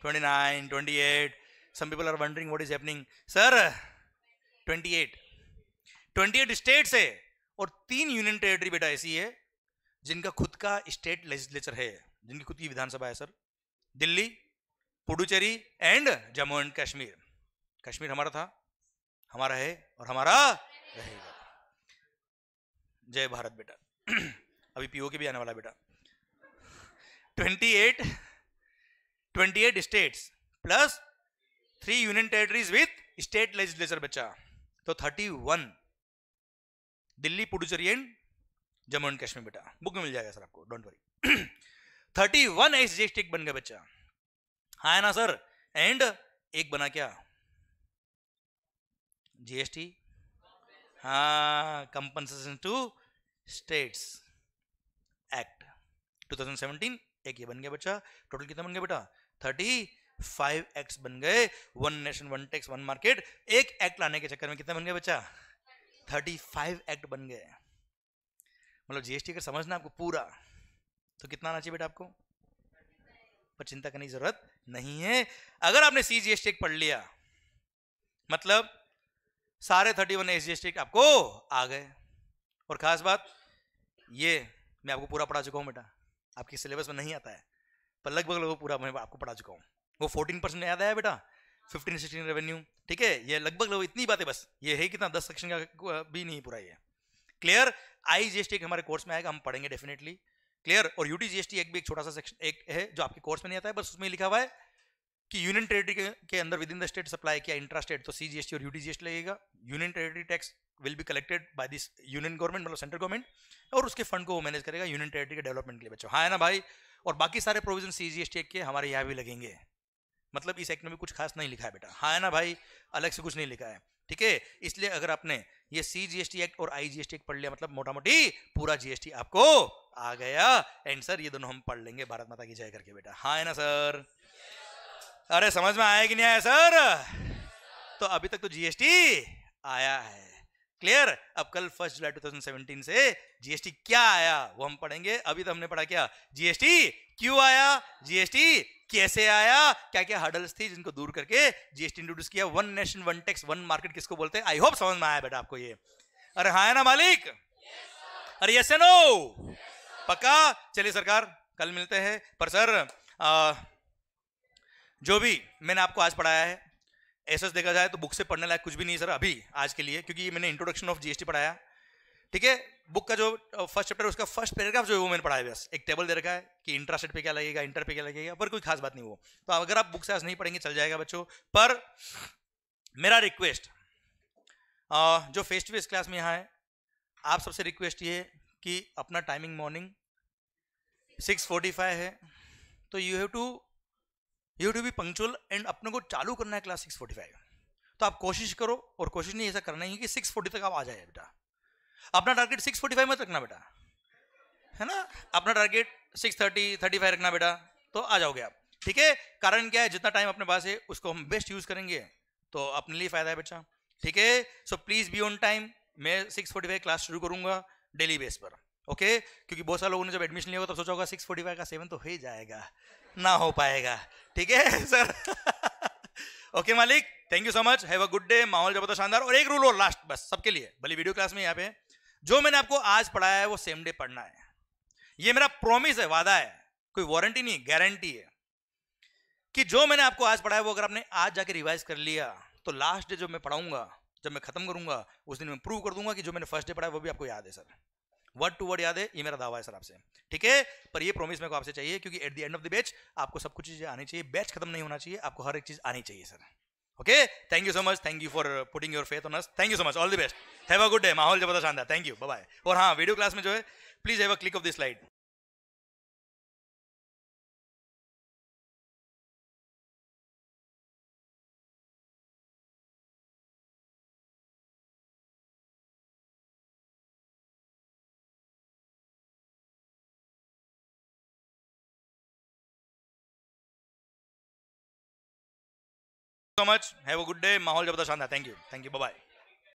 twenty nine twenty eight some people are wondering what is happening sir twenty eight twenty eight states है और तीन यूनियन टेरेटरी बेटा ऐसी है जिनका खुद का स्टेट लेजिस्लेचर है जिनकी खुद की विधानसभा है sir Delhi Puducherry and Jammu and Kashmir Kashmir हमारा था हमारा है और हमारा रहेगा जय भारत बेटा अभी पीओ के भी आने वाला बेटा 28 28 states plus three union territories with state legislature बच्चा तो 31 दिल्ली पुडुचेरी एंड जम्मू एंड कश्मीर बेटा बुक में मिल जाएगा सर आपको don't worry thirty one S G बन गया बच्चा हाँ है ना सर एंड एक बना क्या जीएसटी हा कंपनसेशन टू स्टेट्स एक्ट 2017 एक ये बन गया बच्चा टोटल कितना बन गया बेटा थर्टी फाइव एक्ट बन गए one nation one tax one market एक एक्ट लाने के चक्कर में कितना बन गया बच्चा थर्टी फाइव एक्ट बन गए मतलब जीएसटी का समझना आपको पूरा तो कितना आना चाहिए बेटा आपको पर चिंता करने की जरूरत नहीं है अगर आपने सी जी एस पढ़ लिया मतलब सारे thirty one S G S T आपको आ गए और खास बात ये मैं आपको पूरा पढ़ा चुका हूँ बेटा आपके सिलेबस में नहीं आता है पर लगभग लगभग पूरा मैं आपको पढ़ा चुका हूँ वो फोर्टीन परसेंट याद आया बेटा फिफ्टीन सिक्सटीन रेवेन्यू ठीक है ये लगभग लगभग इतनी बातें बस ये है कितना दस सेक्शन का भी नहीं पूरा ये क्लियर आई जीएसटी हमारे कोर्स में आएगा हम पढ़ेंगे डेफिनेटली क्लियर और यूटी जीएसटी एक भी एक छोटा सा सेक्शन एक है जो आपके कोर्स में नहीं आता है बस उसमें लिखा हुआ है कि यूनियन टेरेटरी के, अंदर within the state supply किया इंट्रा स्टेट तो सी टी और यूटी लगेगा union territory tax will be collected by this union government मतलब सेंट्रल गवर्नमेंट और उसके फंड को वो मैनेज करेगा यूनियन टेरेटरी के डेवलपमेंट के लिए बच्चों हाँ है ना भाई और बाकी सारे प्रोविजन सी जी के हमारे यहाँ भी लगेंगे मतलब इस एक्ट में भी कुछ खास नहीं लिखा है बेटा हाँ है ना भाई अलग से कुछ नहीं लिखा है ठीक है इसलिए अगर आपने ये C G S T act और I G S T act पढ़ लिया मतलब मोटा मोटी पूरा जी एस टी आपको आ गया एंसर ये दोनों हम पढ़ लेंगे भारत माता की जय करके बेटा हाँ है ना सर अरे समझ में आया कि नहीं आया सर तो अभी तक तो जीएसटी आया है क्लियर अब कल फर्स्ट जुलाई 2017 से जीएसटी क्या आया वो हम पढ़ेंगे अभी तो हमने पढ़ा क्या जीएसटी क्यों आया जीएसटी कैसे आया क्या क्या हर्डल्स थी जिनको दूर करके जीएसटी इंट्रोड्यूस किया one nation one tax one market किसको बोलते हैं आई होप समझ में आया बेटा आपको ये अरे हाँ है ना मालिक अरे यस नो पक्का चलिए सरकार कल मिलते हैं पर सर आ, जो भी मैंने आपको आज पढ़ाया है ऐसा देखा जाए तो बुक से पढ़ने लायक कुछ भी नहीं सर अभी आज के लिए क्योंकि मैंने इंट्रोडक्शन ऑफ जीएसटी पढ़ाया ठीक है बुक का जो फर्स्ट चैप्टर उसका फर्स्ट पैराग्राफ जो है वो मैंने पढ़ाया बस एक टेबल दे रखा है कि इंटरेस्ट पे क्या लगेगा इंटर पे क्या लगेगा पर कोई खास बात नहीं वो तो अगर आप बुक से आज नहीं पढ़ेंगे चल जाएगा बच्चों पर मेरा रिक्वेस्ट जो फेस टू फेस क्लास में यहाँ है आप सबसे रिक्वेस्ट ये कि अपना timing morning six forty five है तो you have to you to be punctual and अपने को चालू करना है क्लास सिक्स फोर्टी फाइव तो आप कोशिश करो और कोशिश नहीं ऐसा करना ही कि सिक्स फोर्टी तक आप आ जाए बेटा अपना टारगेट सिक्स फोर्टी फाइव मत रखना बेटा है ना अपना target six thirty thirty five रखना बेटा तो आ जाओगे आप ठीक है कारण क्या है जितना टाइम अपने पास है उसको हम बेस्ट यूज करेंगे तो अपने लिए फायदा है बच्चा ठीक है so please be on time मैं सिक्स फोर्टी फाइव क्लास शुरू करूंगा डेली बेस पर ओके क्योंकि बहुत सारे लोगों ने जब एडमिशन लिया होगा तो सोचा होगा सिक्स फोर्टी फाइव का सेवन तो हो ही जाएगा ना हो पाएगा ठीक है सर ओके मालिक thank you so much have a good day माहौल जबरदस्त शानदार और एक रूल और लास्ट बस सबके लिए भले वीडियो क्लास में यहाँ पे जो मैंने आपको आज पढ़ाया है वो सेम डे पढ़ना है ये मेरा प्रॉमिस है वादा है कोई वारंटी नहीं गारंटी है कि जो मैंने आपको आज पढ़ाया वो अगर आपने आज जाके रिवाइज कर लिया तो लास्ट डे जो मैं पढ़ाऊंगा जब मैं खत्म करूंगा उस दिन मैं प्रूव कर दूंगा कि जो मैंने फर्स्ट डे पढ़ा वो भी आपको याद है सर वर्ड टू वर्ड याद है ये मेरा दावा है सर आपसे ठीक है पर ये प्रॉमिस मेरे को आपसे चाहिए क्योंकि at the end of the batch आपको सब कुछ चीजें आनी चाहिए बैच खत्म नहीं होना चाहिए आपको हर एक चीज आनी चाहिए sir Okay? Thank you so much. Thank you for uh, putting your faith on us. Thank you so much. All the best. Have a good day. Mahal जबरदस्त Shanda. Thank you. Bye bye. और हाँ video class में जो है please have a click of so much. Have a good day. Mahol Jabda Shanda. Thank you. Thank you. Bye bye.